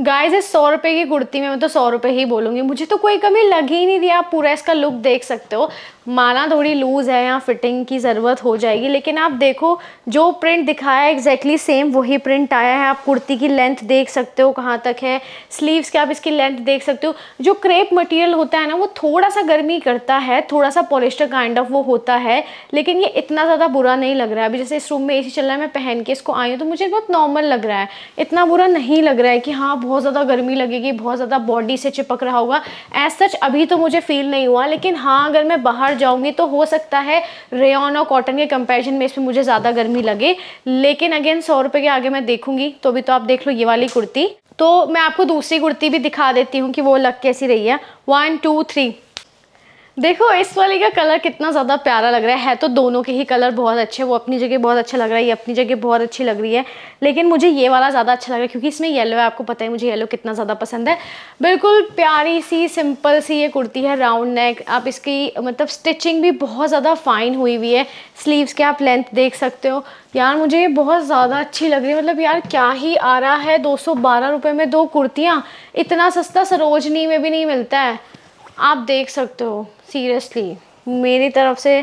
गाइस इस सौ रुपये की कुर्ती में मैं तो सौ रुपये ही बोलूँगी मुझे तो कोई कमी लग ही नहीं दिया आप पूरा इसका लुक देख सकते हो माला थोड़ी लूज़ है या फिटिंग की ज़रूरत हो जाएगी लेकिन आप देखो जो प्रिंट दिखाया है एग्जैक्टली सेम वही प्रिंट आया है आप कुर्ती की लेंथ देख सकते हो कहाँ तक है स्लीव्स के आप इसकी लेंथ देख सकते हो जो क्रेप मटेरियल होता है ना वो थोड़ा सा गर्मी करता है थोड़ा सा पॉलिस्टर काइंड ऑफ वो होता है लेकिन ये इतना ज़्यादा बुरा नहीं लग रहा है अभी जैसे इस रूम में ए चल रहा है मैं पहन के इसको आई हूँ तो मुझे बहुत नॉर्मल लग रहा है इतना बुरा नहीं लग रहा है कि हाँ बहुत ज़्यादा गर्मी लगेगी बहुत ज़्यादा बॉडी से चिपक रहा होगा एज सच अभी तो मुझे फील नहीं हुआ लेकिन हाँ अगर मैं बाहर बाहर जाऊंगी तो हो सकता है रेन और कॉटन के कंपेरिजन में इसमें मुझे ज़्यादा गर्मी लगे लेकिन अगेन सौ रुपये के आगे मैं देखूँगी तो भी तो आप देख लो ये वाली कुर्ती तो मैं आपको दूसरी कुर्ती भी दिखा देती हूँ कि वो लग कैसी रही है वन टू थ्री देखो इस वाले का कलर कितना ज़्यादा प्यारा लग रहा है, है तो दोनों के ही कलर बहुत अच्छे वो अपनी जगह बहुत अच्छा लग रहा है ये अपनी जगह बहुत अच्छी लग रही है लेकिन मुझे ये वाला ज़्यादा अच्छा लग रहा है क्योंकि इसमें येलो है आपको पता है मुझे येलो कितना ज़्यादा पसंद है बिल्कुल प्यारी सी सिंपल सी ये कुर्ती है राउंड नेक आप इसकी मतलब स्टिचिंग भी बहुत ज़्यादा फाइन हुई हुई है स्लीवस के आप लेंथ देख सकते हो यार मुझे ये बहुत ज़्यादा अच्छी लग रही है मतलब यार क्या ही आ रहा है दो सौ में दो कुर्तियाँ इतना सस्ता सरोजनी में भी नहीं मिलता है आप देख सकते हो सीरियसली मेरी तरफ से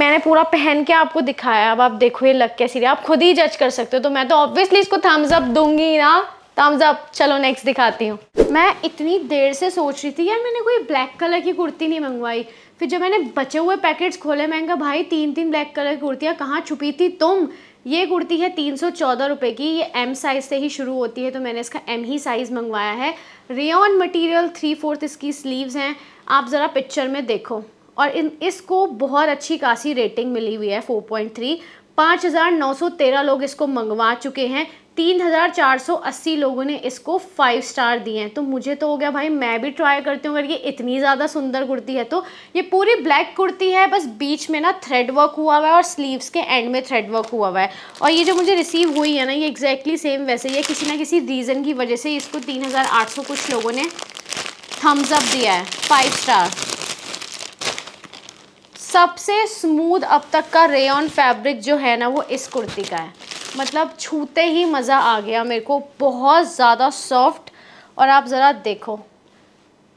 मैंने पूरा पहन के आपको दिखाया अब आप देखो ये लग कैसी रही आप खुद ही जज कर सकते हो तो मैं तो ऑब्वियसली इसको थम्स अप दूंगी ना थम्स अप चलो नेक्स्ट दिखाती हूँ मैं इतनी देर से सोच रही थी यार मैंने कोई ब्लैक कलर की कुर्ती नहीं मंगवाई फिर जब मैंने बचे हुए पैकेट्स खोले महंगा भाई तीन तीन ब्लैक कलर की कुर्तियाँ कहाँ छुपी थी तुम ये कुर्ती है तीन सौ चौदह रुपये की ये एम साइज़ से ही शुरू होती है तो मैंने इसका एम ही साइज़ मंगवाया है रेन मटीरियल थ्री फोर्थ इसकी स्लीव्स हैं आप ज़रा पिक्चर में देखो और इन इसको बहुत अच्छी खासी रेटिंग मिली हुई है 4.3 5,913 लोग इसको मंगवा चुके हैं 3,480 लोगों ने इसको फाइव स्टार दिए हैं तो मुझे तो हो गया भाई मैं भी ट्राई करती हूँ अगर ये इतनी ज़्यादा सुंदर कुर्ती है तो ये पूरी ब्लैक कुर्ती है बस बीच में ना थ्रेड वर्क हुआ हुआ है और स्लीव्स के एंड में थ्रेड वर्क हुआ हुआ है और ये जो मुझे रिसीव हुई है ना ये एग्जैक्टली सेम वैसे ही है किसी ना किसी रीज़न की वजह से इसको तीन कुछ लोगों ने थम्स अप दिया है फाइव स्टार सबसे स्मूथ अब तक का रेन फैब्रिक जो है ना वो इस कुर्ती का है मतलब छूते ही मज़ा आ गया मेरे को बहुत ज़्यादा सॉफ्ट और आप ज़रा देखो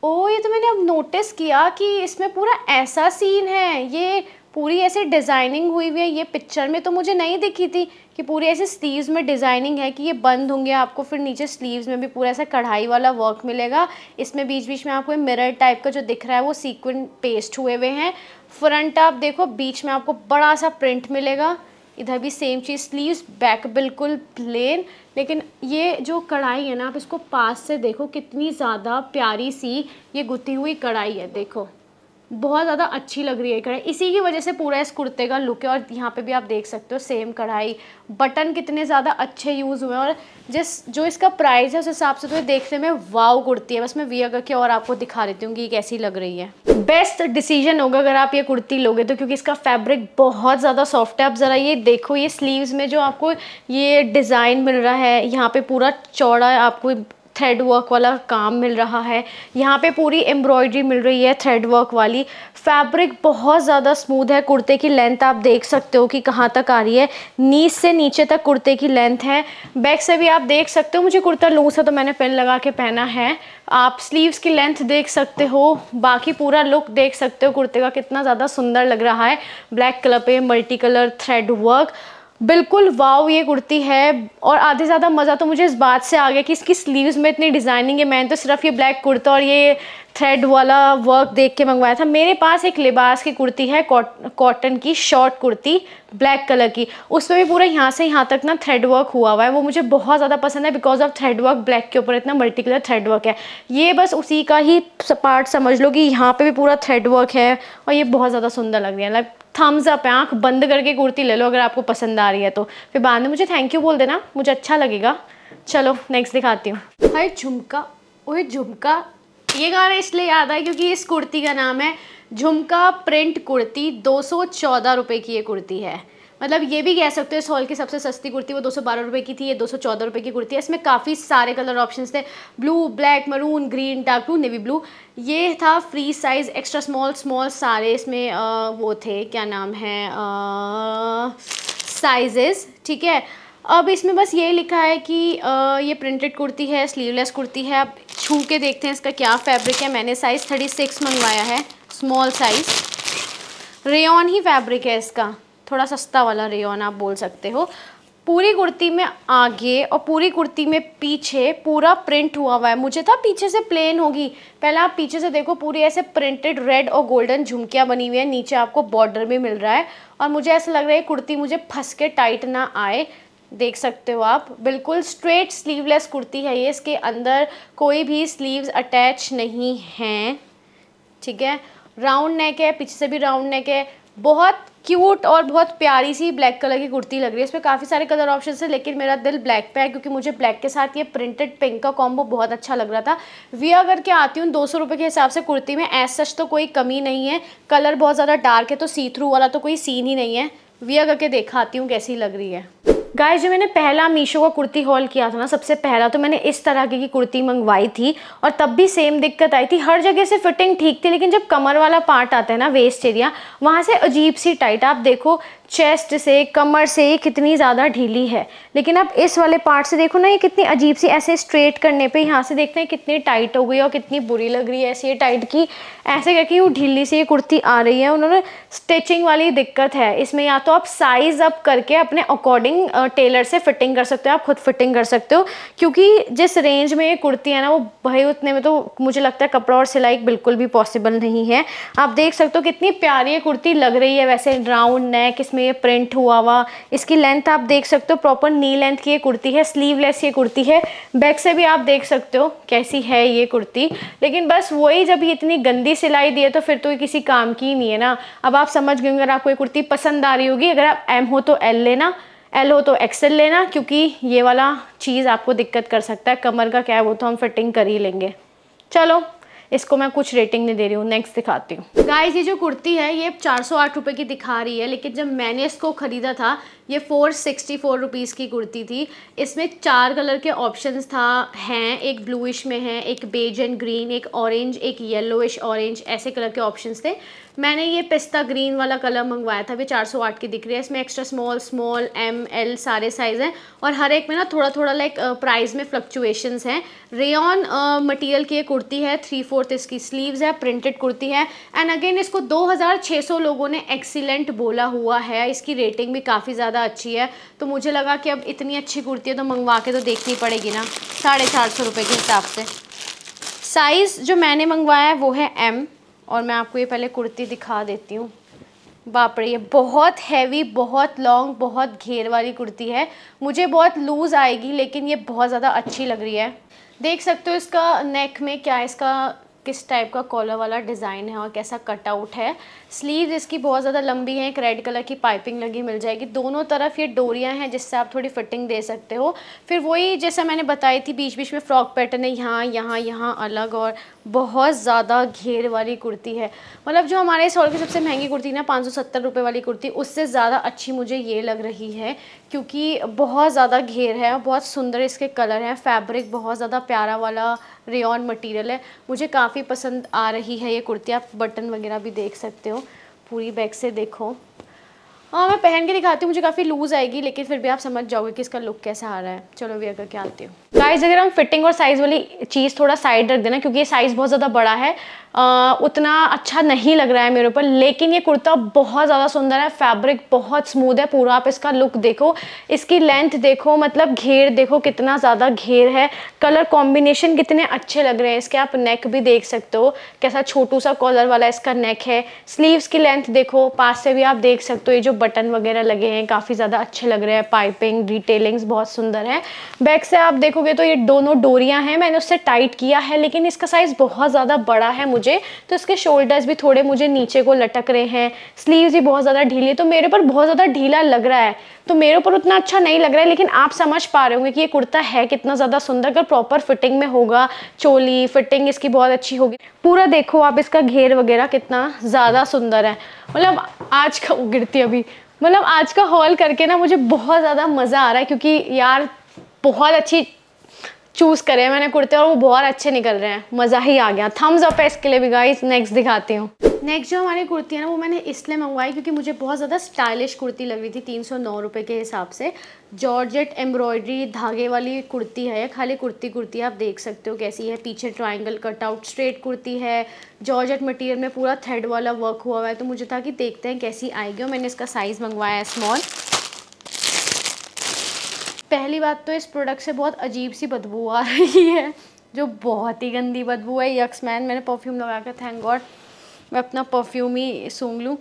ओ ये तो मैंने अब नोटिस किया कि इसमें पूरा ऐसा सीन है ये पूरी ऐसी डिज़ाइनिंग हुई हुई है ये पिक्चर में तो मुझे नहीं दिखी थी कि पूरे ऐसे स्लीव्स में डिज़ाइनिंग है कि ये बंद होंगे आपको फिर नीचे स्लीव्स में भी पूरा ऐसा कढ़ाई वाला वर्क मिलेगा इसमें बीच बीच में आपको मिरर टाइप का जो दिख रहा है वो सीक्वेंट पेस्ट हुए हुए हैं फ्रंट आप देखो बीच में आपको बड़ा सा प्रिंट मिलेगा इधर भी सेम चीज़ स्लीव्स बैक बिल्कुल प्लेन लेकिन ये जो कढ़ाई है ना आप इसको पास से देखो कितनी ज़्यादा प्यारी सी ये गुती हुई कढ़ाई है देखो बहुत ज़्यादा अच्छी लग रही है कढ़ाई इसी की वजह से पूरा इस कुर्ते का लुक है और यहाँ पे भी आप देख सकते हो सेम कढ़ाई बटन कितने ज़्यादा अच्छे यूज़ हुए हैं और जिस जो इसका प्राइस है उस हिसाब से तो ये देखने में वाव कुर्ती है बस मैं वियर करके और आपको दिखा देती हूँ कि ये कैसी लग रही है बेस्ट डिसीजन होगा अगर आप ये कुर्ती लोगे तो क्योंकि इसका फैब्रिक बहुत ज़्यादा सॉफ्ट है आप ज़रा ये देखो ये स्लीव्स में जो आपको ये डिज़ाइन मिल रहा है यहाँ पर पूरा चौड़ा आपको थ्रेड वर्क वाला काम मिल रहा है यहाँ पे पूरी एम्ब्रॉयडरी मिल रही है थ्रेड वर्क वाली फैब्रिक बहुत ज़्यादा स्मूथ है कुर्ते की लेंथ आप देख सकते हो कि कहाँ तक आ रही है नीच से नीचे तक कुर्ते की लेंथ है बैक से भी आप देख सकते हो मुझे कुर्ता लूज है तो मैंने पेन लगा के पहना है आप स्लीव्स की लेंथ देख सकते हो बाकी पूरा लुक देख सकते हो कुर्ते का कितना ज़्यादा सुंदर लग रहा है ब्लैक कलर पे मल्टी कलर थ्रेड वर्क बिल्कुल वाव ये कुर्ती है और आधे ज़्यादा मज़ा तो मुझे इस बात से आ गया कि इसकी स्लीव्स में इतनी डिज़ाइनिंग है मैंने तो सिर्फ ये ब्लैक कुर्ता और ये थ्रेड वाला वर्क देख के मंगवाया था मेरे पास एक लिबास की कुर्ती है कॉटन की शॉर्ट कुर्ती ब्लैक कलर की उसमें भी पूरा यहाँ से यहाँ तक ना थ्रेड वर्क हुआ हुआ है वो मुझे बहुत ज़्यादा पसंद है because of thread work black के ऊपर इतना मल्टीकुलर थ्रेड वर्क है ये बस उसी का ही पार्ट समझ लो कि यहाँ पे भी पूरा थ्रेड वर्क है और ये बहुत ज़्यादा सुंदर लग रही है लाइक थम्स अप है आँख बंद करके कुर्ती ले लो अगर आपको पसंद आ रही है तो फिर बाद में मुझे थैंक यू बोल देना मुझे अच्छा लगेगा चलो नेक्स्ट दिखाती हूँ हाई झुमका ओए झुमका ये गाना इसलिए याद आया क्योंकि इस कुर्ती का नाम है झुमका प्रिंट कुर्ती दो सौ की ये कुर्ती है मतलब ये भी कह सकते हो इस हॉल की सबसे सस्ती कुर्ती वो दो सौ की थी ये दो सौ की कुर्ती है इसमें काफ़ी सारे कलर ऑप्शन थे blue black maroon green dark blue navy blue ये था free size extra small small सारे इसमें आ, वो थे क्या नाम है साइजेस ठीक है अब इसमें बस ये लिखा है कि आ, ये प्रिंटेड कुर्ती है स्लीवलेस कुर्ती है अब छू के देखते हैं इसका क्या फैब्रिक है मैंने साइज़ थर्टी सिक्स मंगवाया है स्मॉल साइज़ रेयन ही फैब्रिक है इसका थोड़ा सस्ता वाला रेयन आप बोल सकते हो पूरी कुर्ती में आगे और पूरी कुर्ती में पीछे पूरा प्रिंट हुआ हुआ है मुझे था पीछे से प्लेन होगी पहले आप पीछे से देखो पूरी ऐसे प्रिंटेड रेड और गोल्डन झुमकियाँ बनी हुई है नीचे आपको बॉर्डर भी मिल रहा है और मुझे ऐसा लग रहा है कुर्ती मुझे फंस के टाइट ना आए देख सकते हो आप बिल्कुल स्ट्रेट स्लीवलेस कुर्ती है ये इसके अंदर कोई भी स्लीव्स अटैच नहीं हैं ठीक है राउंड नेक है पीछे से भी राउंड नेक है बहुत क्यूट और बहुत प्यारी सी ब्लैक कलर की कुर्ती लग रही है इसमें काफ़ी सारे कलर ऑप्शन है लेकिन मेरा दिल ब्लैक पे है क्योंकि मुझे ब्लैक के साथ ये प्रिंटेड पिंक का कॉम्बो बहुत अच्छा लग रहा था विया करके आती हूँ दो सौ के हिसाब से कुर्ती में एज सच तो कोई कमी नहीं है कलर बहुत ज़्यादा डार्क है तो सी थ्रू वाला तो कोई सीन ही नहीं है विया करके देखाती हूँ कैसी लग रही है गाय जो मैंने पहला मीशो का कुर्ती हॉल किया था ना सबसे पहला तो मैंने इस तरह की कुर्ती मंगवाई थी और तब भी सेम दिक्कत आई थी हर जगह से फिटिंग ठीक थी लेकिन जब कमर वाला पार्ट आता है ना वेस्ट एरिया वहाँ से अजीब सी टाइट आप देखो चेस्ट से कमर से कितनी ज़्यादा ढीली है लेकिन आप इस वाले पार्ट से देखो ना ये कितनी अजीब सी ऐसे स्ट्रेट करने पे यहाँ से देखते हैं कितनी टाइट हो गई और कितनी बुरी लग रही है ऐसी ये टाइट की ऐसे करके वो ढीली सी ये कुर्ती आ रही है उन्होंने स्टिचिंग वाली दिक्कत है इसमें या तो आप साइज़ अप करके अपने अकॉर्डिंग टेलर से फिटिंग कर सकते हो आप खुद फिटिंग कर सकते हो क्योंकि जिस रेंज में ये कुर्ती है ना वो भाई उतने में तो मुझे लगता है कपड़ा और सिलाई बिल्कुल भी पॉसिबल नहीं है आप देख सकते हो कितनी प्यारी कुर्ती लग रही है वैसे राउंड नेक इसमें में ये प्रिंट हुआ हुआ इसकी लेंथ आप देख सकते हो प्रॉपर नी लेंथ की ये कुर्ती है स्लीवलेस ये कुर्ती है बैक से भी आप देख सकते हो कैसी है ये कुर्ती लेकिन बस वही जब इतनी गंदी सिलाई दी है तो फिर तो ये किसी काम की ही नहीं है ना अब आप समझ गए अगर आपको ये कुर्ती पसंद आ रही होगी अगर आप एम हो तो एल लेना एल हो तो एक्सेल लेना क्योंकि ये वाला चीज़ आपको दिक्कत कर सकता है कमर का क्या है वो तो हम फिटिंग कर ही लेंगे चलो इसको मैं कुछ रेटिंग नहीं दे रही हूँ नेक्स्ट दिखाती हूँ गाइज ये जो कुर्ती है ये चार सौ आठ रुपये की दिखा रही है लेकिन जब मैंने इसको ख़रीदा था ये फोर सिक्सटी फोर रुपीज़ की कुर्ती थी इसमें चार कलर के ऑप्शन था हैं एक ब्लूइश में है एक बेज एंड ग्रीन एक ऑरेंज एक येलोइश ऑरेंज ऐसे कलर के ऑप्शन थे मैंने ये पिस्ता ग्रीन वाला कलर मंगवाया था भी 408 की दिख रही है इसमें extra small small M L सारे साइज़ हैं और हर एक में ना थोड़ा थोड़ा लाइक प्राइस में फ्लक्चुएशंस हैं रेन मटेरियल की ये कुर्ती है थ्री फोर्थ इसकी स्लीव्स है प्रिंटेड कुर्ती है एंड अगेन इसको 2600 लोगों ने एक्सीलेंट बोला हुआ है इसकी रेटिंग भी काफ़ी ज़्यादा अच्छी है तो मुझे लगा कि अब इतनी अच्छी कुर्ती है तो मंगवा के तो देखनी पड़ेगी ना साढ़े चार सौ रुपये के हिसाब से साइज़ जो मैंने मंगवाया है वो है एम और मैं आपको ये पहले कुर्ती दिखा देती हूँ बाप रे ये बहुत हैवी बहुत लॉन्ग बहुत घेर वाली कुर्ती है मुझे बहुत लूज़ आएगी लेकिन ये बहुत ज़्यादा अच्छी लग रही है देख सकते हो इसका नेक में क्या इसका किस टाइप का कॉलर वाला डिज़ाइन है और कैसा कटआउट है स्लीव इसकी बहुत ज़्यादा लंबी है एक रेड कलर की पाइपिंग लगी मिल जाएगी दोनों तरफ ये डोरियाँ हैं जिससे आप थोड़ी फिटिंग दे सकते हो फिर वही जैसा मैंने बताई थी बीच बीच में फ्रॉक पैटर्न है यहाँ यहाँ यहाँ अलग और बहुत ज़्यादा घेर वाली कुर्ती है मतलब जो हमारे इस की सबसे महंगी कुर्ती ना पाँच सौ वाली कुर्ती उससे ज़्यादा अच्छी मुझे ये लग रही है क्योंकि बहुत ज़्यादा घेर है बहुत सुंदर इसके कलर हैं फैब्रिक बहुत ज़्यादा प्यारा वाला रेन मटेरियल है मुझे काफ़ी पसंद आ रही है ये कुर्ती आप बटन वगैरह भी देख सकते हो पूरी बैग से देखो हाँ मैं पहन के दिखाती हूँ मुझे काफ़ी लूज़ आएगी लेकिन फिर भी आप समझ जाओगे कि इसका लुक कैसा आ रहा है चलो वेयर करके आती हूँ गाइज अगर हम फिटिंग और साइज़ वाली चीज़ थोड़ा साइड रख देना क्योंकि ये साइज़ बहुत ज़्यादा बड़ा है आ, उतना अच्छा नहीं लग रहा है मेरे ऊपर लेकिन ये कुर्ता बहुत ज़्यादा सुंदर है फैब्रिक बहुत स्मूथ है पूरा आप इसका लुक देखो इसकी लेंथ देखो मतलब घेर देखो कितना ज़्यादा घेर है कलर कॉम्बिनेशन कितने अच्छे लग रहे हैं इसके आप नेक भी देख सकते हो कैसा छोटू सा कॉलर वाला इसका नेक है स्लीव्स की लेंथ देखो पास से भी आप देख सकते हो ये जो बटन वगैरह लगे हैं काफ़ी ज़्यादा अच्छे लग रहे हैं पाइपिंग डिटेलिंग्स बहुत सुंदर है बैक से आप देखो देखोगे तो ये दोनों डोरियां हैं मैंने उससे टाइट किया है लेकिन इसका साइज़ बहुत ज़्यादा बड़ा है मुझे तो इसके शोल्डर्स भी थोड़े मुझे नीचे को लटक रहे हैं स्लीव्स भी बहुत ज़्यादा ढीली है तो मेरे ऊपर बहुत ज़्यादा ढीला लग रहा है तो मेरे ऊपर उतना अच्छा नहीं लग रहा है लेकिन आप समझ पा रहे होंगे कि ये कुर्ता है कितना ज़्यादा सुंदर अगर प्रॉपर फिटिंग में होगा चोली फिटिंग इसकी बहुत अच्छी होगी पूरा देखो आप इसका घेर वगैरह कितना ज़्यादा सुंदर है मतलब आज का गिरती अभी मतलब आज का हॉल करके ना मुझे बहुत ज़्यादा मज़ा आ रहा है क्योंकि यार बहुत अच्छी चूज़ करे मैंने कुर्ते और वो बहुत अच्छे निकल रहे हैं मज़ा ही आ गया थम्स अप है इसके लिए भी गाइस नेक्स्ट दिखाती हूँ नेक्स्ट जो हमारी कुर्ती है ना वो मैंने इसलिए मंगवाई क्योंकि मुझे बहुत ज़्यादा स्टाइलिश कुर्ती लग रही थी तीन सौ नौ रुपये के हिसाब से जॉर्जेट एम्ब्रॉयडरी धागे वाली कुर्ती है खाली कुर्ती कुर्ती आप देख सकते हो कैसी है पीछे ट्राइंगल कटआउट स्ट्रेट कुर्ती है जॉर्जेट मटेरियल में पूरा थ्रेड वाला वर्क हुआ हुआ है तो मुझे था कि देखते हैं कैसी आएगी और मैंने इसका साइज़ मंगवाया है स्मॉल पहली बात तो इस प्रोडक्ट से बहुत अजीब सी बदबू आ रही है जो बहुत ही गंदी बदबू है मैन मैंने परफ्यूम लगा कर थैंक गॉड मैं अपना परफ्यूम ही सूंघ लूँ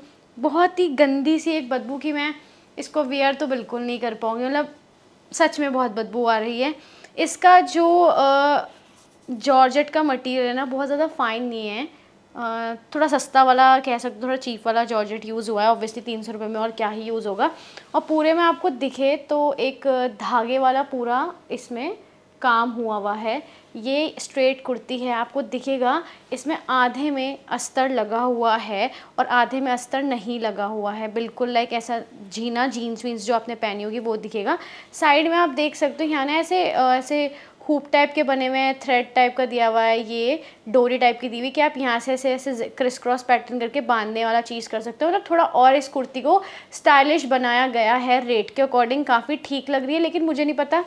बहुत ही गंदी सी एक बदबू की मैं इसको वेयर तो बिल्कुल नहीं कर पाऊँगी मतलब सच में बहुत बदबू आ रही है इसका जो जॉर्जेट का मटेरियल है ना बहुत ज़्यादा फाइन नहीं है थोड़ा सस्ता वाला कह सकते थोड़ा चीप वाला जॉर्जेट यूज़ हुआ है ऑब्वियसली तीन सौ रुपये में और क्या ही यूज़ होगा और पूरे में आपको दिखे तो एक धागे वाला पूरा इसमें काम हुआ हुआ है ये स्ट्रेट कुर्ती है आपको दिखेगा इसमें आधे में अस्तर लगा हुआ है और आधे में अस्तर नहीं लगा हुआ है बिल्कुल लाइक ऐसा जीना जीन्स वीन्स जो आपने पहनी होगी वो दिखेगा साइड में आप देख सकते हो यहाँ ना ऐसे ऐसे हुप टाइप के बने हुए हैं थ्रेड टाइप का दिया हुआ है ये डोरी टाइप की दी हुई कि आप यहाँ से ऐसे ऐसे क्रिस क्रॉस पैटर्न करके बांधने वाला चीज़ कर सकते हो मतलब थोड़ा और इस कुर्ती को स्टाइलिश बनाया गया है रेट के अकॉर्डिंग काफ़ी ठीक लग रही है लेकिन मुझे नहीं पता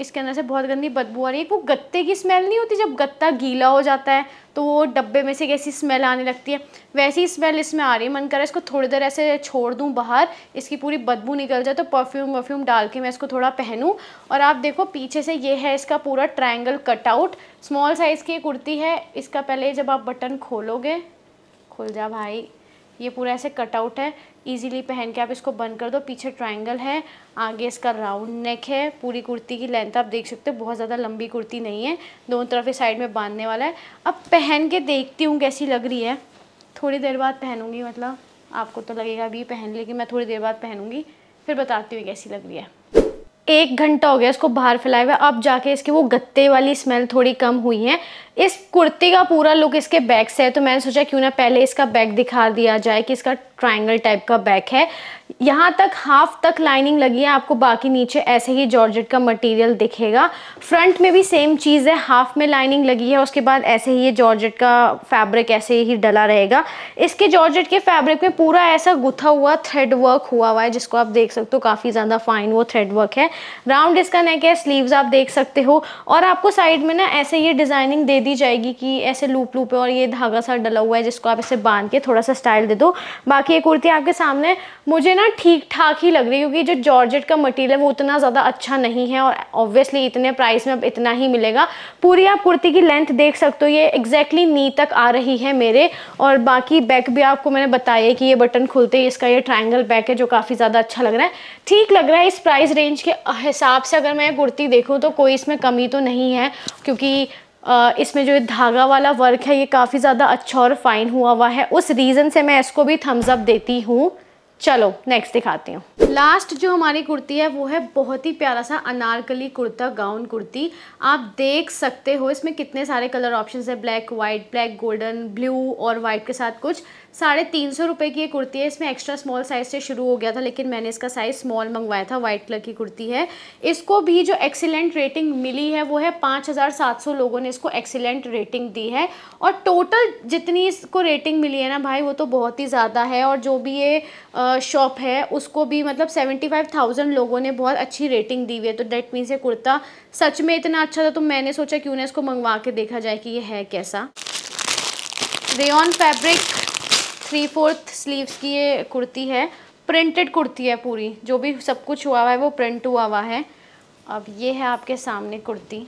इसके अंदर से बहुत गंदी बदबू आ रही है वो गत्ते की स्मेल नहीं होती जब गत्ता गीला हो जाता है तो वो डब्बे में से कैसी स्मेल आने लगती है वैसी स्मेल इसमें आ रही है मन करा इसको थोड़ी देर ऐसे छोड़ दूँ बाहर इसकी पूरी बदबू निकल जाए तो परफ्यूम वर्फ्यूम डाल के मैं इसको थोड़ा पहनूँ और आप देखो पीछे से ये है इसका पूरा ट्राइंगल कटआउट स्मॉल साइज़ की कुर्ती है इसका पहले जब आप बटन खोलोगे खुल जा भाई ये पूरा ऐसे कटआउट है ईजिली पहन के आप इसको बंद कर दो पीछे ट्राइंगल है आगे इसका राउंड नेक है पूरी कुर्ती की लेंथ आप देख सकते हो बहुत ज़्यादा लंबी कुर्ती नहीं है दोनों तरफ इस साइड में बांधने वाला है अब पहन के देखती हूँ कैसी लग रही है थोड़ी देर बाद पहनूंगी मतलब आपको तो लगेगा अभी पहन लेकिन मैं थोड़ी देर बाद पहनूंगी फिर बताती हूँ कैसी लग रही है एक घंटा हो गया इसको बाहर फैलाए हुए अब जाके इसकी वो गत्ते वाली स्मेल थोड़ी कम हुई है इस कुर्ती का पूरा लुक इसके बैक से है तो मैंने सोचा क्यों ना पहले इसका बैक दिखा दिया जाए कि इसका ट्रायंगल टाइप का बैक है यहाँ तक हाफ तक लाइनिंग लगी है आपको बाकी नीचे ऐसे ही जॉर्जेट का मटेरियल दिखेगा फ्रंट में भी सेम चीज़ है हाफ में लाइनिंग लगी है उसके बाद ऐसे ही ये जॉर्जेट का फैब्रिक ऐसे ही डला रहेगा इसके जॉर्जेट के फैब्रिक में पूरा ऐसा गुथा हुआ थ्रेड वर्क हुआ हुआ है जिसको आप देख सकते हो काफ़ी ज़्यादा फाइन वो थ्रेड वर्क है राउंड इसका नेक है स्लीव्स आप देख सकते हो और आपको साइड में ना ऐसे ये डिज़ाइनिंग दे दी जाएगी कि ऐसे लूप लूप है और ये धागा सा डला हुआ है जिसको आप इसे बांध के थोड़ा सा स्टाइल दे दो बाकी ये कुर्ती आपके सामने मुझे ना ठीक ठाक ही लग रही है क्योंकि जो जॉर्जेट का मटीरियल है वो उतना ज़्यादा अच्छा नहीं है और ऑब्वियसली इतने प्राइस में अब इतना ही मिलेगा पूरी आप कुर्ती की लेंथ देख सकते हो ये एग्जैक्टली नी तक आ रही है मेरे और बाकी बैक भी आपको मैंने बताया कि ये बटन खुलते ही इसका ये ट्राइंगल बैक है जो काफ़ी ज़्यादा अच्छा लग रहा है ठीक लग रहा है इस प्राइस रेंज के हिसाब से अगर मैं कुर्ती देखूँ तो कोई इसमें कमी तो नहीं है क्योंकि इसमें जो धागा वाला वर्क है ये काफ़ी ज़्यादा अच्छा और फाइन हुआ हुआ है उस रीज़न से मैं इसको भी थम्स अप देती हूँ चलो नेक्स्ट दिखाती हूँ लास्ट जो हमारी कुर्ती है वो है बहुत ही प्यारा सा अनारकली कुर्ता गाउन कुर्ती आप देख सकते हो इसमें कितने सारे कलर ऑप्शंस है black white black golden blue और वाइट के साथ कुछ साढ़े तीन सौ रुपये की ये कुर्ती है इसमें एक्स्ट्रा स्मॉल साइज़ से शुरू हो गया था लेकिन मैंने इसका साइज़ स्मॉल मंगवाया था वाइट कलर की कुर्ती है इसको भी जो एक्सीलेंट रेटिंग मिली है वो है पाँच हज़ार सात सौ लोगों ने इसको एक्सीलेंट रेटिंग दी है और टोटल जितनी इसको रेटिंग मिली है ना भाई वो तो बहुत ही ज़्यादा है और जो भी ये शॉप है उसको भी मतलब सेवेंटी फाइव थाउजेंड लोगों ने बहुत अच्छी रेटिंग दी हुई है तो डेट मीन्स ये कुर्ता सच में इतना अच्छा था तो मैंने सोचा क्यों ना इसको मंगवा के देखा जाए कि ये है कैसा rayon fabric three fourth sleeves की ये कुर्ती है प्रिंटेड कुर्ती है पूरी जो भी सब कुछ हुआ हुआ है वो प्रिंट हुआ हुआ है अब ये है आपके सामने कुर्ती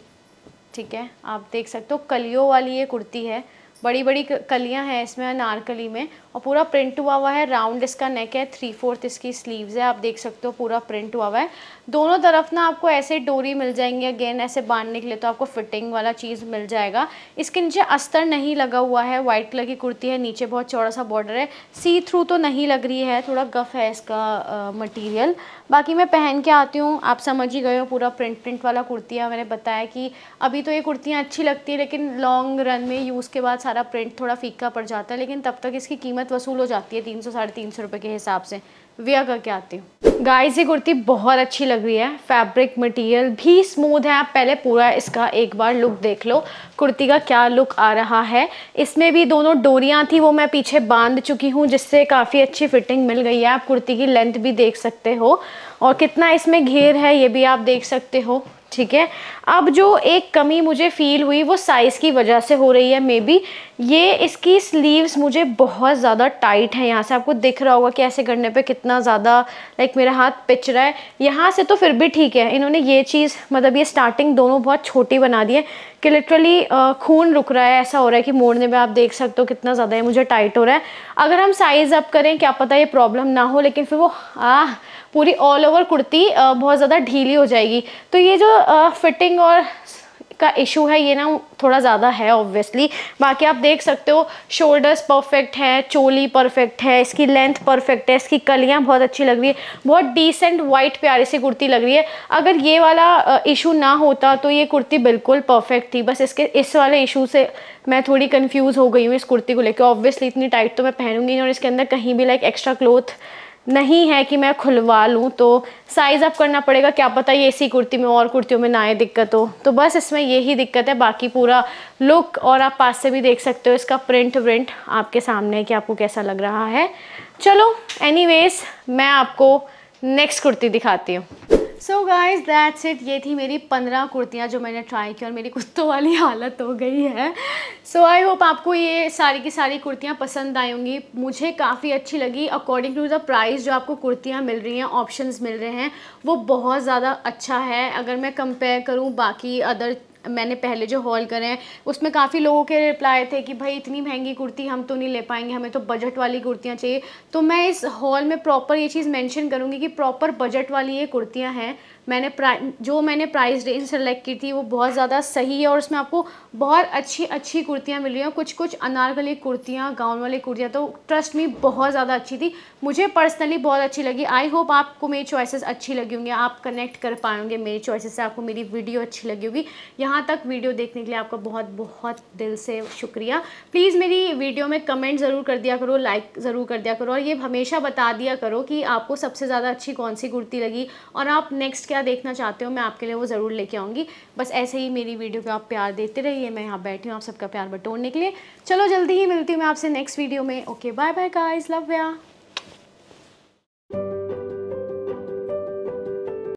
ठीक है आप देख सकते हो कलियों वाली ये कुर्ती है बड़ी बड़ी कलियां हैं इसमें अनारकली में और पूरा प्रिंट हुआ हुआ है राउंड इसका नेक है थ्री फोर्थ इसकी स्लीव्स है आप देख सकते हो पूरा प्रिंट हुआ हुआ है दोनों तरफ ना आपको ऐसे डोरी मिल जाएंगी अगेन ऐसे बांधने के लिए तो आपको फिटिंग वाला चीज़ मिल जाएगा इसके नीचे अस्तर नहीं लगा हुआ है वाइट कलर की कुर्ती है नीचे बहुत चौड़ा सा बॉर्डर है सी थ्रू तो नहीं लग रही है थोड़ा गफ है इसका मटीरियल बाकी मैं पहन के आती हूँ आप समझ ही गए हो पूरा प्रिंट प्रिंट वाला कुर्ती है मैंने बताया कि अभी तो ये कुर्तियाँ अच्छी लगती है लेकिन लॉन्ग रन में यूज़ के बाद सारा प्रिंट थोड़ा फीका पड़ जाता है लेकिन तब तक इसकी कीमत वसूल हो जाती है तीन सौ साढ़े तीन सौ रुपये के हिसाब से वेयर करके आती हूँ गाइस ये कुर्ती बहुत अच्छी लग रही है फैब्रिक मटेरियल भी स्मूथ है आप पहले पूरा इसका एक बार लुक देख लो कुर्ती का क्या लुक आ रहा है इसमें भी दोनों डोरियाँ थी वो मैं पीछे बांध चुकी हूँ जिससे काफ़ी अच्छी फिटिंग मिल गई है आप कुर्ती की लेंथ भी देख सकते हो और कितना इसमें घेर है ये भी आप देख सकते हो ठीक है अब जो एक कमी मुझे फ़ील हुई वो साइज़ की वजह से हो रही है मे बी ये इसकी स्लीव्स मुझे बहुत ज़्यादा टाइट है यहाँ से आपको दिख रहा होगा कि ऐसे करने पे कितना ज़्यादा लाइक मेरा हाथ पिच रहा है यहाँ से तो फिर भी ठीक है इन्होंने ये चीज़ मतलब ये स्टार्टिंग दोनों बहुत छोटी बना दी है कि लिटरली खून रुक रहा है ऐसा हो रहा है कि मोड़ने में आप देख सकते हो कितना ज़्यादा ये मुझे टाइट हो रहा है अगर हम साइज़ अप करें क्या पता ये प्रॉब्लम ना हो लेकिन फिर वो आ पूरी ऑल ओवर कुर्ती बहुत ज़्यादा ढीली हो जाएगी तो ये जो फिटिंग और का इशू है ये ना थोड़ा ज़्यादा है ऑब्वियसली बाकी आप देख सकते हो शोल्डर्स परफेक्ट है चोली परफेक्ट है इसकी लेंथ परफेक्ट है इसकी कलियाँ बहुत अच्छी लग रही है बहुत डिसेंट वाइट प्यारी सी कुर्ती लग रही है अगर ये वाला इशू ना होता तो ये कुर्ती बिल्कुल परफेक्ट थी बस इसके इस वाले इशू से मैं थोड़ी कन्फ्यूज़ हो गई हूँ इस कुर्ती को लेकर ऑब्वियसली इतनी टाइट तो मैं पहनूंगी और इसके अंदर कहीं भी लाइक एक्स्ट्रा क्लोथ नहीं है कि मैं खुलवा लूँ तो साइज़ अप करना पड़ेगा क्या पता ये इसी कुर्ती में और कुर्तियों में ना आए दिक्कत हो तो बस इसमें यही दिक्कत है बाकी पूरा लुक और आप पास से भी देख सकते हो इसका प्रिंट व्रिंट आपके सामने है कि आपको कैसा लग रहा है चलो एनीवेज मैं आपको नेक्स्ट कुर्ती दिखाती हूँ सो गाइज दैट्स इट ये थी मेरी पंद्रह कुर्तियाँ जो मैंने ट्राई की और मेरी कुत्तों वाली हालत हो गई है सो आई होप आपको ये सारी की सारी कुर्तियाँ पसंद आई होंगी मुझे काफ़ी अच्छी लगी अकॉर्डिंग टू द प्राइस जो आपको कुर्तियाँ मिल रही हैं ऑप्शंस मिल रहे हैं वो बहुत ज़्यादा अच्छा है अगर मैं कंपेयर करूँ बाकी अदर मैंने पहले जो हॉल करे हैं उसमें काफ़ी लोगों के रिप्लाई थे कि भाई इतनी महंगी कुर्ती हम तो नहीं ले पाएंगे हमें तो बजट वाली कुर्तियाँ चाहिए तो मैं इस हॉल में प्रॉपर ये चीज़ मैंशन करूँगी कि प्रॉपर बजट वाली ये कुर्तियाँ हैं मैंने जो मैंने प्राइस रेंज सेलेक्ट की थी वो बहुत ज़्यादा सही है और उसमें आपको बहुत अच्छी अच्छी कुर्तियाँ मिली हैं कुछ कुछ अनारकली कुर्तियाँ गाउन वाली कुर्तियाँ तो ट्रस्ट में बहुत ज़्यादा अच्छी थी मुझे पर्सनली बहुत अच्छी लगी आई होप आपको मेरी चॉइसेस अच्छी लगी होंगी आप कनेक्ट कर पाएंगे मेरी चॉइसेस से आपको मेरी वीडियो अच्छी लगी होगी यहाँ तक वीडियो देखने के लिए आपका बहुत बहुत दिल से शुक्रिया प्लीज़ मेरी वीडियो में कमेंट ज़रूर कर दिया करो लाइक ज़रूर कर दिया करो और ये हमेशा बता दिया करो कि आपको सबसे ज़्यादा अच्छी कौन सी कुर्ती लगी और आप नेक्स्ट क्या क्या देखना चाहते हो मैं आपके लिए वो ज़रूर लेके आऊँगी बस ऐसे ही मेरी वीडियो को आप प्यार देते रहिए मैं यहाँ बैठी हूँ आप सबका प्यार बटोरने के लिए चलो जल्दी ही मिलती हूँ मैं आपसे नेक्स्ट वीडियो में okay bye bye guys love या